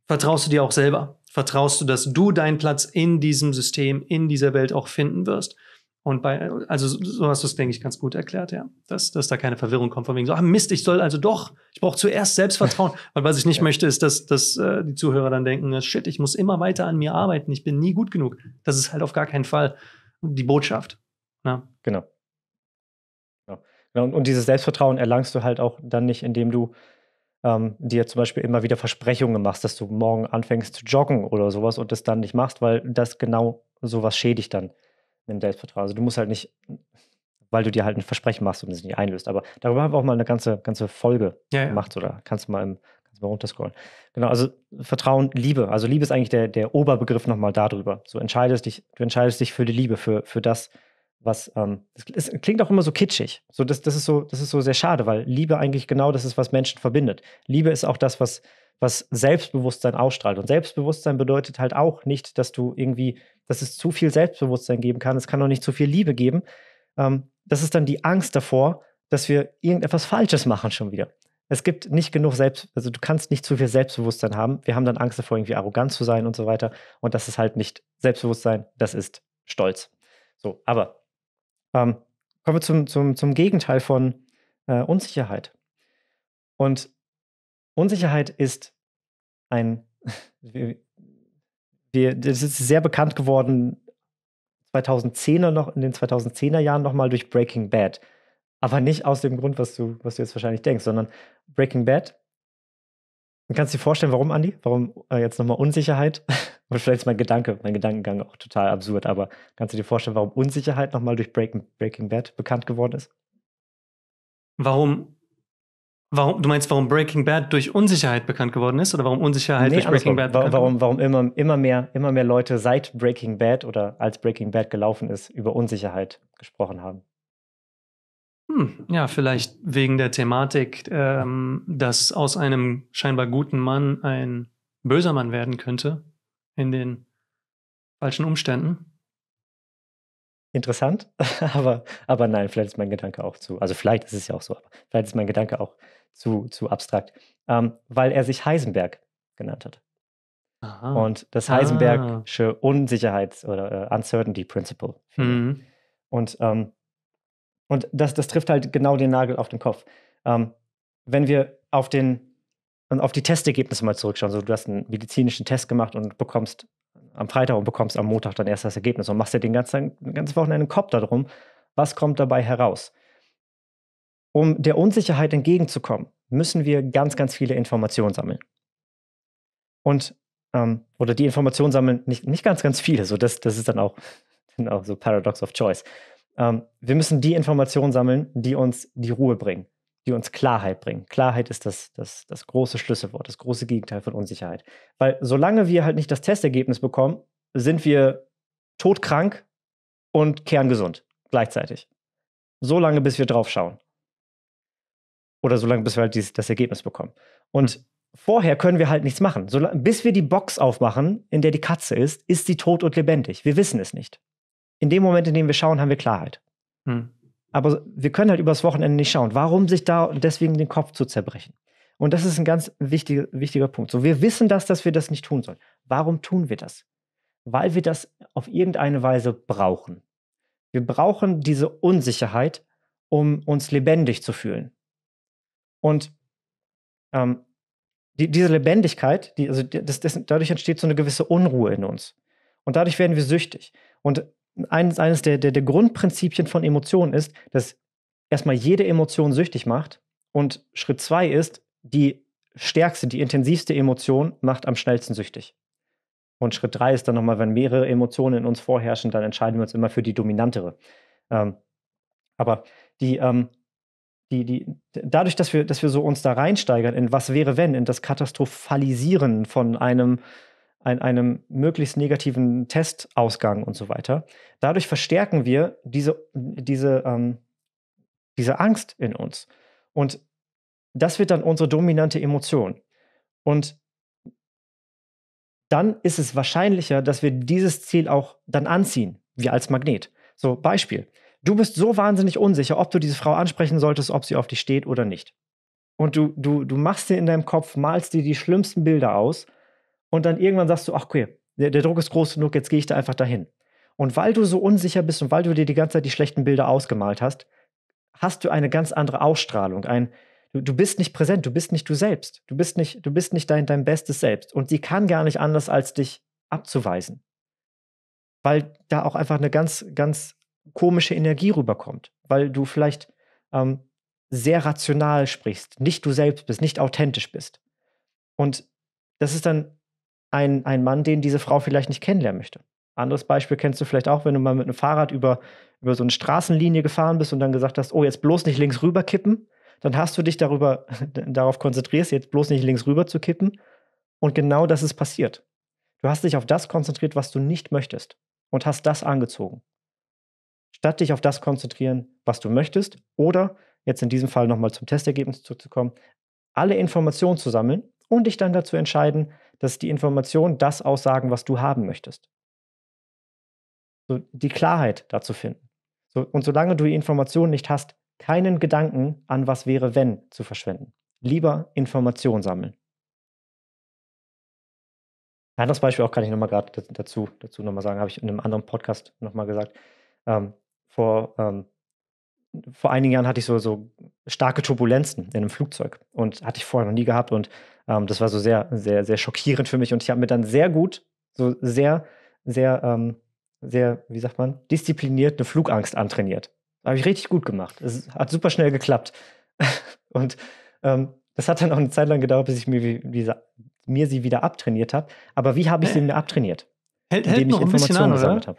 vertraust du dir auch selber vertraust du, dass du deinen Platz in diesem System, in dieser Welt auch finden wirst. Und bei, also so hast du es, denke ich, ganz gut erklärt, ja. Dass, dass da keine Verwirrung kommt von wegen so, ah Mist, ich soll also doch, ich brauche zuerst Selbstvertrauen. Weil was ich nicht ja. möchte, ist, dass, dass äh, die Zuhörer dann denken, shit, ich muss immer weiter an mir arbeiten, ich bin nie gut genug. Das ist halt auf gar keinen Fall die Botschaft. Ja. Ne? Genau. genau. Und, und dieses Selbstvertrauen erlangst du halt auch dann nicht, indem du ähm, dir zum Beispiel immer wieder Versprechungen machst, dass du morgen anfängst zu joggen oder sowas und das dann nicht machst, weil das genau sowas schädigt dann im Selbstvertrauen. Also du musst halt nicht, weil du dir halt ein Versprechen machst und es nicht einlöst. Aber darüber haben wir auch mal eine ganze, ganze Folge ja, ja. gemacht oder kannst du mal im runterscrollen. Genau, also Vertrauen, Liebe. Also Liebe ist eigentlich der, der Oberbegriff nochmal darüber. So entscheidest dich, du entscheidest dich für die Liebe, für, für das, was ähm, das ist, klingt auch immer so kitschig. So, das, das, ist so, das ist so sehr schade, weil Liebe eigentlich genau das ist, was Menschen verbindet. Liebe ist auch das, was, was Selbstbewusstsein ausstrahlt. Und Selbstbewusstsein bedeutet halt auch nicht, dass du irgendwie, dass es zu viel Selbstbewusstsein geben kann. Es kann auch nicht zu viel Liebe geben. Ähm, das ist dann die Angst davor, dass wir irgendetwas Falsches machen schon wieder. Es gibt nicht genug Selbst, also du kannst nicht zu viel Selbstbewusstsein haben. Wir haben dann Angst davor, irgendwie arrogant zu sein und so weiter. Und das ist halt nicht Selbstbewusstsein, das ist Stolz. So, aber ähm, kommen wir zum, zum, zum Gegenteil von äh, Unsicherheit. Und Unsicherheit ist ein, wir, das ist sehr bekannt geworden 2010er noch, in den 2010er Jahren nochmal durch Breaking Bad. Aber nicht aus dem Grund, was du, was du jetzt wahrscheinlich denkst, sondern Breaking Bad kannst du dir vorstellen, warum, Andi? Warum äh, jetzt nochmal Unsicherheit? Und vielleicht ist mein Gedanke, mein Gedankengang auch total absurd, aber kannst du dir vorstellen, warum Unsicherheit nochmal durch Breaking, Breaking Bad bekannt geworden ist? Warum? Warum, du meinst, warum Breaking Bad durch Unsicherheit bekannt geworden ist oder warum Unsicherheit nee, durch Breaking Bad bekannt warum, warum immer, immer, mehr, immer mehr Leute seit Breaking Bad oder als Breaking Bad gelaufen ist, über Unsicherheit gesprochen haben? Hm, ja, vielleicht wegen der Thematik, ähm, dass aus einem scheinbar guten Mann ein böser Mann werden könnte in den falschen Umständen. Interessant, aber, aber nein, vielleicht ist mein Gedanke auch zu, also vielleicht ist es ja auch so, aber vielleicht ist mein Gedanke auch zu, zu abstrakt, ähm, weil er sich Heisenberg genannt hat. Aha. Und das ah. Heisenbergsche ah. Unsicherheits- oder äh, Uncertainty Principle. Mhm. Und ähm, und das, das trifft halt genau den Nagel auf den Kopf. Ähm, wenn wir auf, den, auf die Testergebnisse mal zurückschauen, so du hast einen medizinischen Test gemacht und bekommst am Freitag und bekommst am Montag dann erst das Ergebnis und machst dir den ganzen, den ganzen Wochenende einen Kopf darum, was kommt dabei heraus. Um der Unsicherheit entgegenzukommen, müssen wir ganz, ganz viele Informationen sammeln. Und, ähm, oder die Informationen sammeln, nicht, nicht ganz, ganz viele, so das, das ist dann auch, dann auch so Paradox of Choice. Ähm, wir müssen die Informationen sammeln, die uns die Ruhe bringen, die uns Klarheit bringen. Klarheit ist das, das, das große Schlüsselwort, das große Gegenteil von Unsicherheit. Weil solange wir halt nicht das Testergebnis bekommen, sind wir todkrank und kerngesund gleichzeitig. So lange, bis wir drauf schauen. Oder so lange, bis wir halt dieses, das Ergebnis bekommen. Und vorher können wir halt nichts machen. So, bis wir die Box aufmachen, in der die Katze ist, ist sie tot und lebendig. Wir wissen es nicht in dem Moment, in dem wir schauen, haben wir Klarheit. Hm. Aber wir können halt übers Wochenende nicht schauen. Warum sich da deswegen den Kopf zu zerbrechen? Und das ist ein ganz wichtiger, wichtiger Punkt. So, wir wissen das, dass wir das nicht tun sollen. Warum tun wir das? Weil wir das auf irgendeine Weise brauchen. Wir brauchen diese Unsicherheit, um uns lebendig zu fühlen. Und ähm, die, diese Lebendigkeit, die, also das, das, dadurch entsteht so eine gewisse Unruhe in uns. Und dadurch werden wir süchtig. Und eines, eines der, der, der Grundprinzipien von Emotionen ist, dass erstmal jede Emotion süchtig macht und Schritt zwei ist, die stärkste, die intensivste Emotion macht am schnellsten süchtig. Und Schritt drei ist dann nochmal, wenn mehrere Emotionen in uns vorherrschen, dann entscheiden wir uns immer für die dominantere. Ähm, aber die, ähm, die, die, dadurch, dass wir, dass wir so uns da reinsteigern in was wäre wenn, in das Katastrophalisieren von einem an einem möglichst negativen Testausgang und so weiter. Dadurch verstärken wir diese, diese, ähm, diese Angst in uns. Und das wird dann unsere dominante Emotion. Und dann ist es wahrscheinlicher, dass wir dieses Ziel auch dann anziehen, wie als Magnet. So, Beispiel. Du bist so wahnsinnig unsicher, ob du diese Frau ansprechen solltest, ob sie auf dich steht oder nicht. Und du, du, du machst dir in deinem Kopf, malst dir die schlimmsten Bilder aus und dann irgendwann sagst du, ach okay, der, der Druck ist groß genug, jetzt gehe ich da einfach dahin. Und weil du so unsicher bist und weil du dir die ganze Zeit die schlechten Bilder ausgemalt hast, hast du eine ganz andere Ausstrahlung. Ein, du, du bist nicht präsent, du bist nicht du selbst, du bist nicht, du bist nicht dein, dein bestes Selbst. Und sie kann gar nicht anders, als dich abzuweisen. Weil da auch einfach eine ganz, ganz komische Energie rüberkommt. Weil du vielleicht ähm, sehr rational sprichst, nicht du selbst bist, nicht authentisch bist. Und das ist dann ein, ein Mann, den diese Frau vielleicht nicht kennenlernen möchte. Anderes Beispiel kennst du vielleicht auch, wenn du mal mit einem Fahrrad über, über so eine Straßenlinie gefahren bist und dann gesagt hast, oh, jetzt bloß nicht links rüber kippen. Dann hast du dich darüber, darauf konzentriert, jetzt bloß nicht links rüber zu kippen. Und genau das ist passiert. Du hast dich auf das konzentriert, was du nicht möchtest und hast das angezogen. Statt dich auf das konzentrieren, was du möchtest oder jetzt in diesem Fall nochmal zum Testergebnis zurückzukommen, alle Informationen zu sammeln und dich dann dazu entscheiden, dass die Informationen das aussagen, was du haben möchtest. So, die Klarheit dazu finden. So, und solange du die Informationen nicht hast, keinen Gedanken an was wäre, wenn zu verschwenden. Lieber Information sammeln. Ein anderes Beispiel auch kann ich nochmal gerade dazu, dazu nochmal sagen, habe ich in einem anderen Podcast nochmal gesagt. Ähm, vor ähm, vor einigen Jahren hatte ich so, so starke Turbulenzen in einem Flugzeug und hatte ich vorher noch nie gehabt und ähm, das war so sehr, sehr, sehr schockierend für mich und ich habe mir dann sehr gut, so sehr, sehr, ähm, sehr, wie sagt man, diszipliniert eine Flugangst antrainiert. Habe ich richtig gut gemacht. Es hat super schnell geklappt. und ähm, das hat dann auch eine Zeit lang gedauert, bis ich mir, diese, mir sie wieder abtrainiert habe. Aber wie habe ich sie mir abtrainiert? Hält, hält Indem ich Informationen gesammelt habe.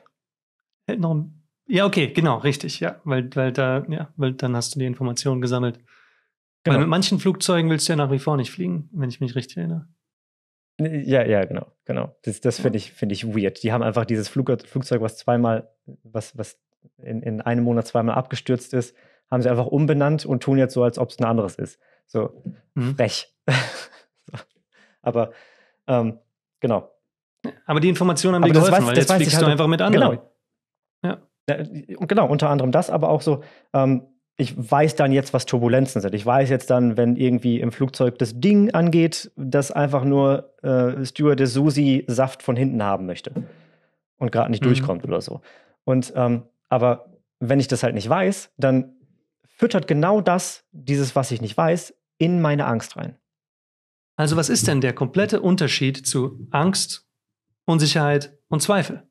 Hält noch ein ja, okay, genau, richtig, ja. Weil, weil da, ja, weil dann hast du die Informationen gesammelt. Genau. Weil mit manchen Flugzeugen willst du ja nach wie vor nicht fliegen, wenn ich mich richtig erinnere. Ja, ja, genau, genau. Das, das finde ich, find ich weird. Die haben einfach dieses Flug, Flugzeug, was zweimal, was, was in, in einem Monat zweimal abgestürzt ist, haben sie einfach umbenannt und tun jetzt so, als ob es ein anderes ist. So mhm. frech. Aber ähm, genau. Aber die Informationen haben Aber dir geholfen, weiß, weil jetzt fliegst halt du einfach mit anderen. Genau. Ja. Und genau, unter anderem das, aber auch so, ähm, ich weiß dann jetzt, was Turbulenzen sind. Ich weiß jetzt dann, wenn irgendwie im Flugzeug das Ding angeht, dass einfach nur äh, Stewardess Susi Saft von hinten haben möchte und gerade nicht mhm. durchkommt oder so. Und ähm, aber wenn ich das halt nicht weiß, dann füttert genau das, dieses, was ich nicht weiß, in meine Angst rein. Also was ist denn der komplette Unterschied zu Angst, Unsicherheit und Zweifel?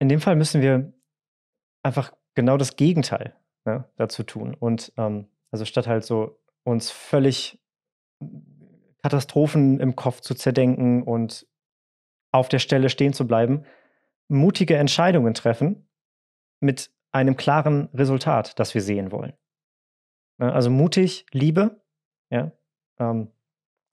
In dem Fall müssen wir einfach genau das Gegenteil ne, dazu tun. Und ähm, also statt halt so uns völlig Katastrophen im Kopf zu zerdenken und auf der Stelle stehen zu bleiben, mutige Entscheidungen treffen mit einem klaren Resultat, das wir sehen wollen. Ne, also mutig, Liebe, ja, ähm,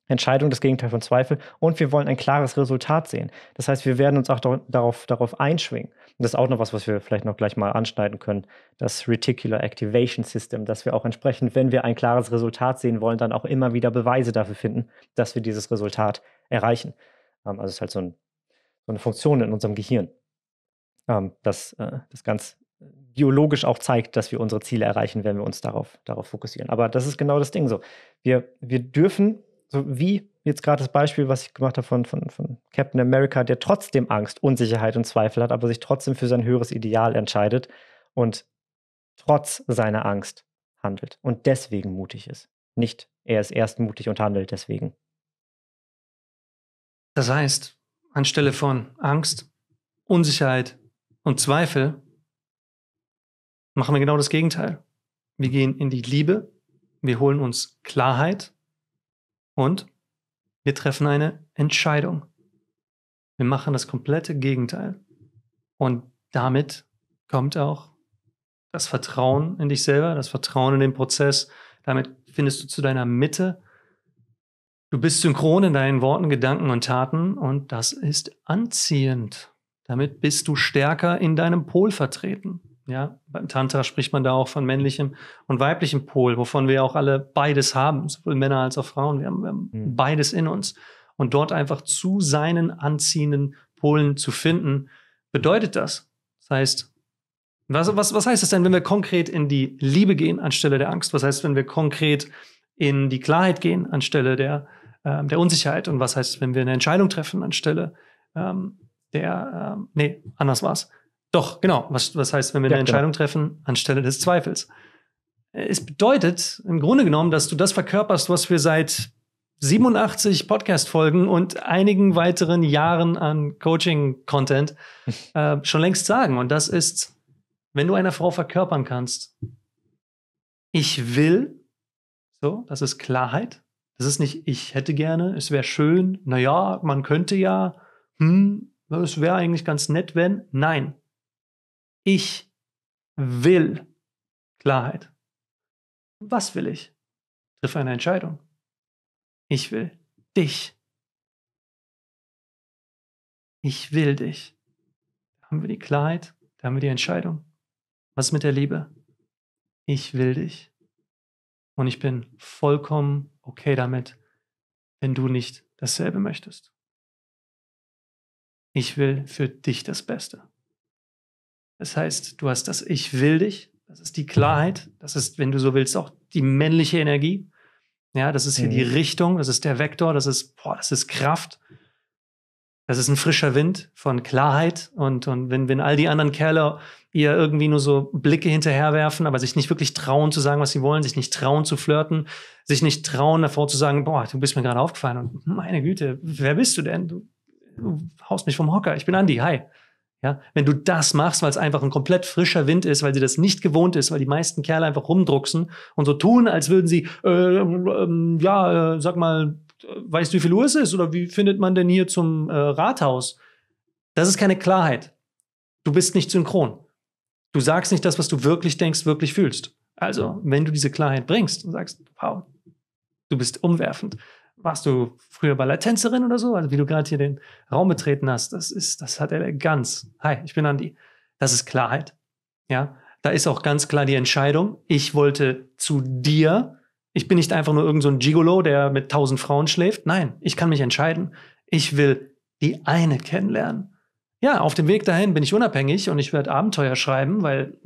Entscheidung, das Gegenteil von Zweifel. Und wir wollen ein klares Resultat sehen. Das heißt, wir werden uns auch darauf, darauf einschwingen. Und das ist auch noch was, was wir vielleicht noch gleich mal anschneiden können. Das Reticular Activation System, dass wir auch entsprechend, wenn wir ein klares Resultat sehen wollen, dann auch immer wieder Beweise dafür finden, dass wir dieses Resultat erreichen. Ähm, also es ist halt so, ein, so eine Funktion in unserem Gehirn, ähm, dass äh, das ganz biologisch auch zeigt, dass wir unsere Ziele erreichen, wenn wir uns darauf, darauf fokussieren. Aber das ist genau das Ding so. Wir, wir dürfen so wie jetzt gerade das Beispiel, was ich gemacht habe von, von, von Captain America, der trotzdem Angst, Unsicherheit und Zweifel hat, aber sich trotzdem für sein höheres Ideal entscheidet und trotz seiner Angst handelt und deswegen mutig ist. Nicht, er ist erst mutig und handelt deswegen. Das heißt, anstelle von Angst, Unsicherheit und Zweifel machen wir genau das Gegenteil. Wir gehen in die Liebe, wir holen uns Klarheit und wir treffen eine Entscheidung. Wir machen das komplette Gegenteil. Und damit kommt auch das Vertrauen in dich selber, das Vertrauen in den Prozess. Damit findest du zu deiner Mitte. Du bist synchron in deinen Worten, Gedanken und Taten und das ist anziehend. Damit bist du stärker in deinem Pol vertreten. Ja, beim Tantra spricht man da auch von männlichem und weiblichem Pol, wovon wir auch alle beides haben, sowohl Männer als auch Frauen. Wir haben, wir haben mhm. beides in uns. Und dort einfach zu seinen anziehenden Polen zu finden, bedeutet das. Das heißt, was, was, was heißt das denn, wenn wir konkret in die Liebe gehen anstelle der Angst? Was heißt, wenn wir konkret in die Klarheit gehen anstelle der, ähm, der Unsicherheit? Und was heißt, wenn wir eine Entscheidung treffen anstelle ähm, der, ähm, nee, anders war's. Doch, genau. Was, was heißt, wenn wir ja, eine genau. Entscheidung genau. treffen anstelle des Zweifels? Es bedeutet im Grunde genommen, dass du das verkörperst, was wir seit 87 Podcast-Folgen und einigen weiteren Jahren an Coaching-Content äh, schon längst sagen. Und das ist, wenn du einer Frau verkörpern kannst, ich will, so, das ist Klarheit. Das ist nicht, ich hätte gerne, es wäre schön, naja, man könnte ja, hm, es wäre eigentlich ganz nett, wenn. Nein, ich will Klarheit. Was will ich? Triff eine Entscheidung. Ich will dich. Ich will dich. Da haben wir die Klarheit, da haben wir die Entscheidung. Was ist mit der Liebe? Ich will dich. Und ich bin vollkommen okay damit, wenn du nicht dasselbe möchtest. Ich will für dich das Beste. Das heißt, du hast das Ich will dich. Das ist die Klarheit. Das ist, wenn du so willst, auch die männliche Energie. Ja, das ist hier mhm. die Richtung. Das ist der Vektor. Das ist, boah, das ist Kraft. Das ist ein frischer Wind von Klarheit. Und, und wenn, wenn all die anderen Kerle ihr irgendwie nur so Blicke hinterherwerfen, aber sich nicht wirklich trauen zu sagen, was sie wollen, sich nicht trauen zu flirten, sich nicht trauen davor zu sagen, boah, du bist mir gerade aufgefallen und meine Güte, wer bist du denn? Du, du haust mich vom Hocker. Ich bin Andi. Hi. Ja, wenn du das machst, weil es einfach ein komplett frischer Wind ist, weil sie das nicht gewohnt ist, weil die meisten Kerle einfach rumdrucksen und so tun, als würden sie, äh, äh, ja, äh, sag mal, äh, weißt du, wie viel Uhr es ist oder wie findet man denn hier zum äh, Rathaus? Das ist keine Klarheit. Du bist nicht synchron. Du sagst nicht das, was du wirklich denkst, wirklich fühlst. Also, wenn du diese Klarheit bringst und sagst, wow, du bist umwerfend, warst du früher Balletttänzerin oder so? Also wie du gerade hier den Raum betreten hast, das ist, das hat Eleganz. Hi, ich bin Andi. Das ist Klarheit. Ja, da ist auch ganz klar die Entscheidung. Ich wollte zu dir. Ich bin nicht einfach nur irgend so ein Gigolo, der mit tausend Frauen schläft. Nein, ich kann mich entscheiden. Ich will die eine kennenlernen. Ja, auf dem Weg dahin bin ich unabhängig und ich werde Abenteuer schreiben, weil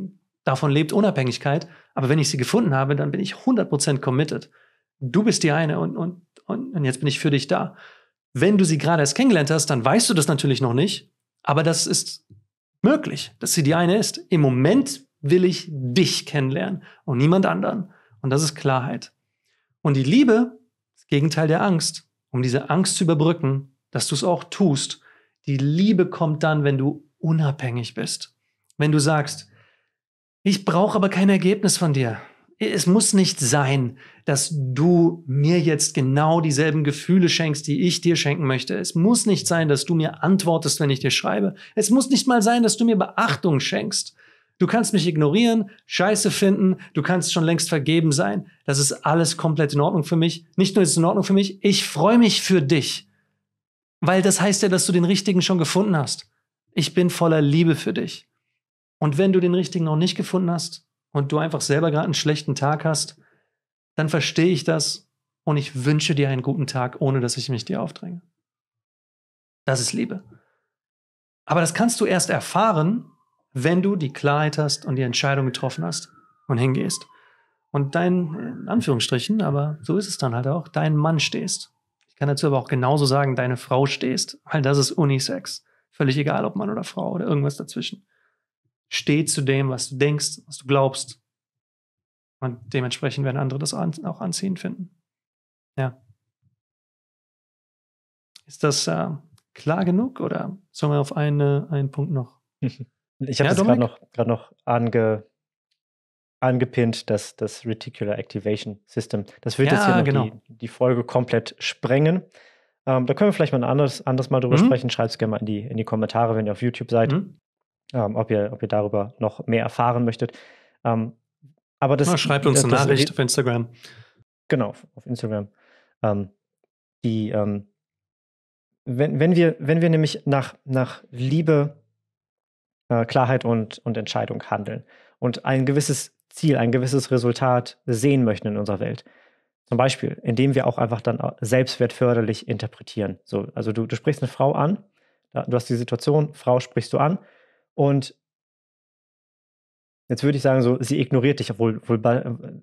davon lebt Unabhängigkeit. Aber wenn ich sie gefunden habe, dann bin ich 100% committed. Du bist die eine und, und und jetzt bin ich für dich da. Wenn du sie gerade erst kennengelernt hast, dann weißt du das natürlich noch nicht, aber das ist möglich, dass sie die eine ist. Im Moment will ich dich kennenlernen und niemand anderen. Und das ist Klarheit. Und die Liebe, das Gegenteil der Angst, um diese Angst zu überbrücken, dass du es auch tust. Die Liebe kommt dann, wenn du unabhängig bist. Wenn du sagst, ich brauche aber kein Ergebnis von dir es muss nicht sein, dass du mir jetzt genau dieselben Gefühle schenkst, die ich dir schenken möchte. Es muss nicht sein, dass du mir antwortest, wenn ich dir schreibe. Es muss nicht mal sein, dass du mir Beachtung schenkst. Du kannst mich ignorieren, scheiße finden, du kannst schon längst vergeben sein. Das ist alles komplett in Ordnung für mich. Nicht nur ist es in Ordnung für mich, ich freue mich für dich. Weil das heißt ja, dass du den richtigen schon gefunden hast. Ich bin voller Liebe für dich. Und wenn du den richtigen noch nicht gefunden hast, und du einfach selber gerade einen schlechten Tag hast, dann verstehe ich das und ich wünsche dir einen guten Tag, ohne dass ich mich dir aufdränge. Das ist Liebe. Aber das kannst du erst erfahren, wenn du die Klarheit hast und die Entscheidung getroffen hast und hingehst. Und dein, in Anführungsstrichen, aber so ist es dann halt auch, dein Mann stehst. Ich kann dazu aber auch genauso sagen, deine Frau stehst, weil das ist Unisex. Völlig egal, ob Mann oder Frau oder irgendwas dazwischen. Steh zu dem, was du denkst, was du glaubst. Und dementsprechend werden andere das auch anziehend finden. Ja. Ist das äh, klar genug oder sollen wir auf eine, einen Punkt noch? Ich habe ja, das gerade noch, noch ange, angepinnt, das, das Reticular Activation System. Das wird ja, jetzt hier noch genau. die, die, Folge komplett sprengen. Ähm, da können wir vielleicht mal ein anderes, anderes Mal drüber mhm. sprechen. Schreibt es gerne mal in die, in die Kommentare, wenn ihr auf YouTube seid. Mhm ähm, ob, ihr, ob ihr darüber noch mehr erfahren möchtet. Ähm, aber das, Na, ah, schreibt uns eine Nachricht das, auf Instagram. Genau, auf Instagram. Ähm, die, ähm, wenn, wenn, wir, wenn wir nämlich nach, nach Liebe, äh, Klarheit und, und Entscheidung handeln und ein gewisses Ziel, ein gewisses Resultat sehen möchten in unserer Welt, zum Beispiel, indem wir auch einfach dann selbstwertförderlich interpretieren. So, also du, du sprichst eine Frau an, du hast die Situation, Frau sprichst du an und jetzt würde ich sagen, so, sie ignoriert dich, obwohl, wohl,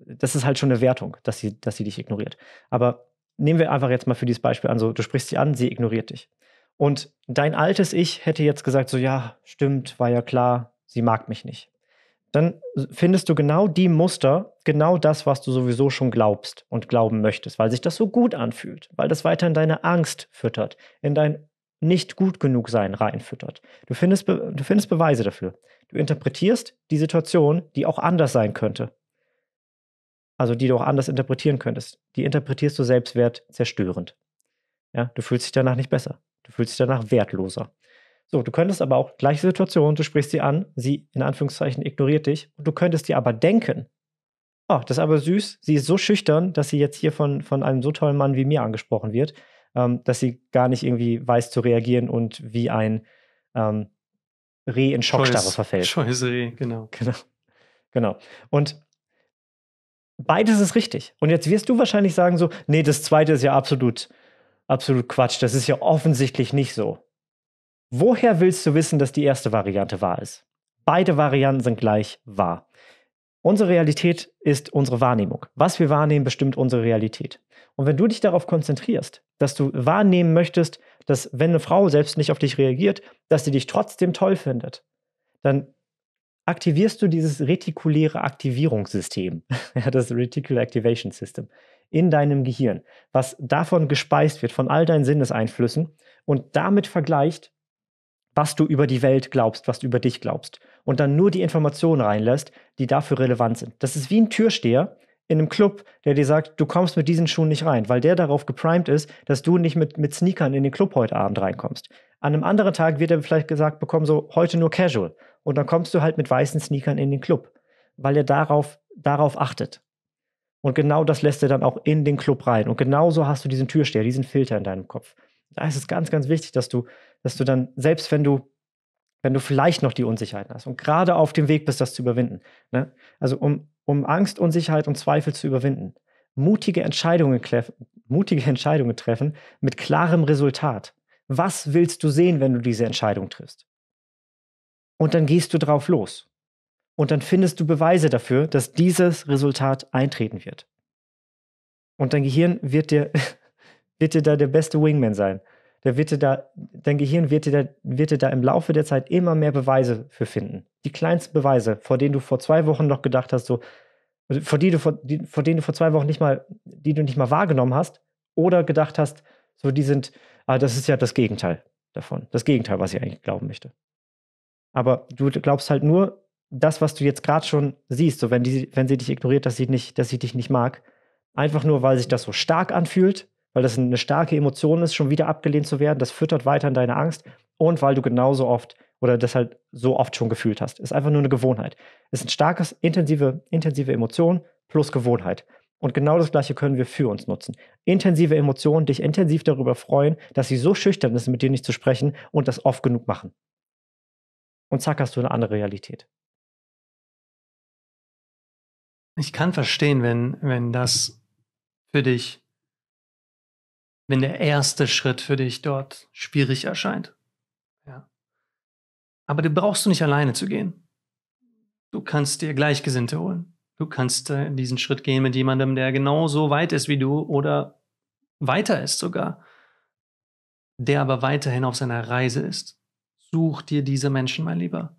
das ist halt schon eine Wertung, dass sie, dass sie dich ignoriert. Aber nehmen wir einfach jetzt mal für dieses Beispiel an, so, du sprichst sie an, sie ignoriert dich. Und dein altes Ich hätte jetzt gesagt, so, ja, stimmt, war ja klar, sie mag mich nicht. Dann findest du genau die Muster, genau das, was du sowieso schon glaubst und glauben möchtest, weil sich das so gut anfühlt, weil das weiterhin deine Angst füttert, in dein nicht gut genug sein reinfüttert. Du findest, Be du findest Beweise dafür. Du interpretierst die Situation, die auch anders sein könnte. Also die du auch anders interpretieren könntest. Die interpretierst du Selbstwert zerstörend. Ja, du fühlst dich danach nicht besser. Du fühlst dich danach wertloser. So, du könntest aber auch gleiche Situation, du sprichst sie an, sie in Anführungszeichen ignoriert dich und du könntest dir aber denken, oh, das ist aber süß, sie ist so schüchtern, dass sie jetzt hier von, von einem so tollen Mann wie mir angesprochen wird ähm, dass sie gar nicht irgendwie weiß zu reagieren und wie ein ähm, Reh in Schockstarre Scheuß, verfällt. Scheiße Reh, genau. Genau. genau. Und beides ist richtig. Und jetzt wirst du wahrscheinlich sagen so, nee, das zweite ist ja absolut, absolut Quatsch. Das ist ja offensichtlich nicht so. Woher willst du wissen, dass die erste Variante wahr ist? Beide Varianten sind gleich wahr. Unsere Realität ist unsere Wahrnehmung. Was wir wahrnehmen, bestimmt unsere Realität. Und wenn du dich darauf konzentrierst, dass du wahrnehmen möchtest, dass wenn eine Frau selbst nicht auf dich reagiert, dass sie dich trotzdem toll findet, dann aktivierst du dieses retikuläre Aktivierungssystem, das Reticular Activation System, in deinem Gehirn, was davon gespeist wird, von all deinen Sinneseinflüssen und damit vergleicht, was du über die Welt glaubst, was du über dich glaubst. Und dann nur die Informationen reinlässt, die dafür relevant sind. Das ist wie ein Türsteher in einem Club, der dir sagt, du kommst mit diesen Schuhen nicht rein, weil der darauf geprimed ist, dass du nicht mit, mit Sneakern in den Club heute Abend reinkommst. An einem anderen Tag wird er vielleicht gesagt bekommen, so heute nur casual. Und dann kommst du halt mit weißen Sneakern in den Club, weil er darauf, darauf achtet. Und genau das lässt er dann auch in den Club rein. Und genauso hast du diesen Türsteher, diesen Filter in deinem Kopf. Da ist es ganz, ganz wichtig, dass du dass du dann, selbst wenn du, wenn du vielleicht noch die Unsicherheiten hast und gerade auf dem Weg bist, das zu überwinden, ne? also um, um Angst, Unsicherheit und Zweifel zu überwinden, mutige Entscheidungen, mutige Entscheidungen treffen mit klarem Resultat. Was willst du sehen, wenn du diese Entscheidung triffst? Und dann gehst du drauf los. Und dann findest du Beweise dafür, dass dieses Resultat eintreten wird. Und dein Gehirn wird dir, wird dir da der beste Wingman sein der wird da, dein Gehirn wird dir, da, wird dir da im Laufe der Zeit immer mehr Beweise für finden. Die kleinsten Beweise, vor denen du vor zwei Wochen noch gedacht hast, so, also vor, die du vor, die, vor denen du vor zwei Wochen nicht mal, die du nicht mal wahrgenommen hast oder gedacht hast, so, die sind, ah, das ist ja das Gegenteil davon. Das Gegenteil, was ich eigentlich glauben möchte. Aber du glaubst halt nur das, was du jetzt gerade schon siehst, so wenn, die, wenn sie dich ignoriert, dass sie, nicht, dass sie dich nicht mag. Einfach nur, weil sich das so stark anfühlt weil das eine starke Emotion ist, schon wieder abgelehnt zu werden. Das füttert weiter in deine Angst und weil du genauso oft oder das halt so oft schon gefühlt hast. Ist einfach nur eine Gewohnheit. Ist ein starkes, intensive, intensive Emotion plus Gewohnheit. Und genau das Gleiche können wir für uns nutzen. Intensive Emotionen, dich intensiv darüber freuen, dass sie so schüchtern ist, mit dir nicht zu sprechen und das oft genug machen. Und zack, hast du eine andere Realität. Ich kann verstehen, wenn, wenn das für dich wenn der erste Schritt für dich dort schwierig erscheint. Ja. Aber du brauchst du nicht alleine zu gehen. Du kannst dir Gleichgesinnte holen. Du kannst äh, diesen Schritt gehen mit jemandem, der genauso weit ist wie du oder weiter ist sogar, der aber weiterhin auf seiner Reise ist. Such dir diese Menschen, mein Lieber.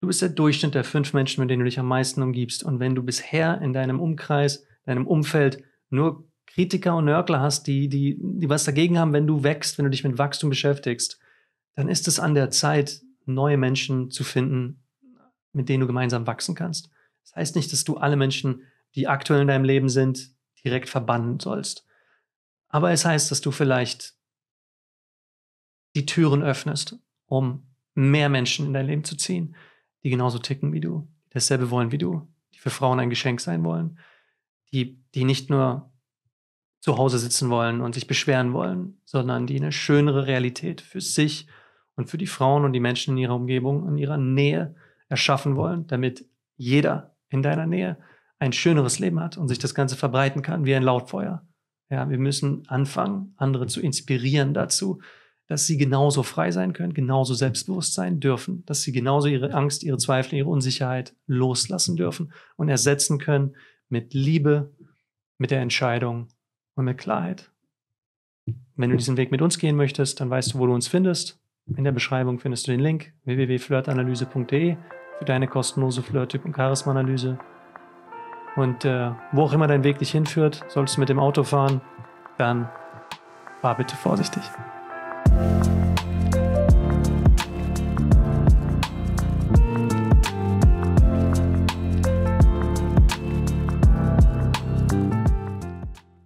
Du bist der Durchschnitt der fünf Menschen, mit denen du dich am meisten umgibst. Und wenn du bisher in deinem Umkreis, deinem Umfeld nur Kritiker und Nörgler hast, die, die, die was dagegen haben, wenn du wächst, wenn du dich mit Wachstum beschäftigst, dann ist es an der Zeit, neue Menschen zu finden, mit denen du gemeinsam wachsen kannst. Das heißt nicht, dass du alle Menschen, die aktuell in deinem Leben sind, direkt verbannen sollst. Aber es heißt, dass du vielleicht die Türen öffnest, um mehr Menschen in dein Leben zu ziehen, die genauso ticken wie du, dasselbe wollen wie du, die für Frauen ein Geschenk sein wollen, die, die nicht nur zu Hause sitzen wollen und sich beschweren wollen, sondern die eine schönere Realität für sich und für die Frauen und die Menschen in ihrer Umgebung, und ihrer Nähe erschaffen wollen, damit jeder in deiner Nähe ein schöneres Leben hat und sich das Ganze verbreiten kann wie ein Lautfeuer. Ja, wir müssen anfangen, andere zu inspirieren dazu, dass sie genauso frei sein können, genauso selbstbewusst sein dürfen, dass sie genauso ihre Angst, ihre Zweifel, ihre Unsicherheit loslassen dürfen und ersetzen können mit Liebe, mit der Entscheidung, und mit Klarheit. Wenn du diesen Weg mit uns gehen möchtest, dann weißt du, wo du uns findest. In der Beschreibung findest du den Link www.flirtanalyse.de für deine kostenlose Flirt-Typ- und Charisma-Analyse. Und äh, wo auch immer dein Weg dich hinführt, solltest du mit dem Auto fahren, dann war bitte vorsichtig.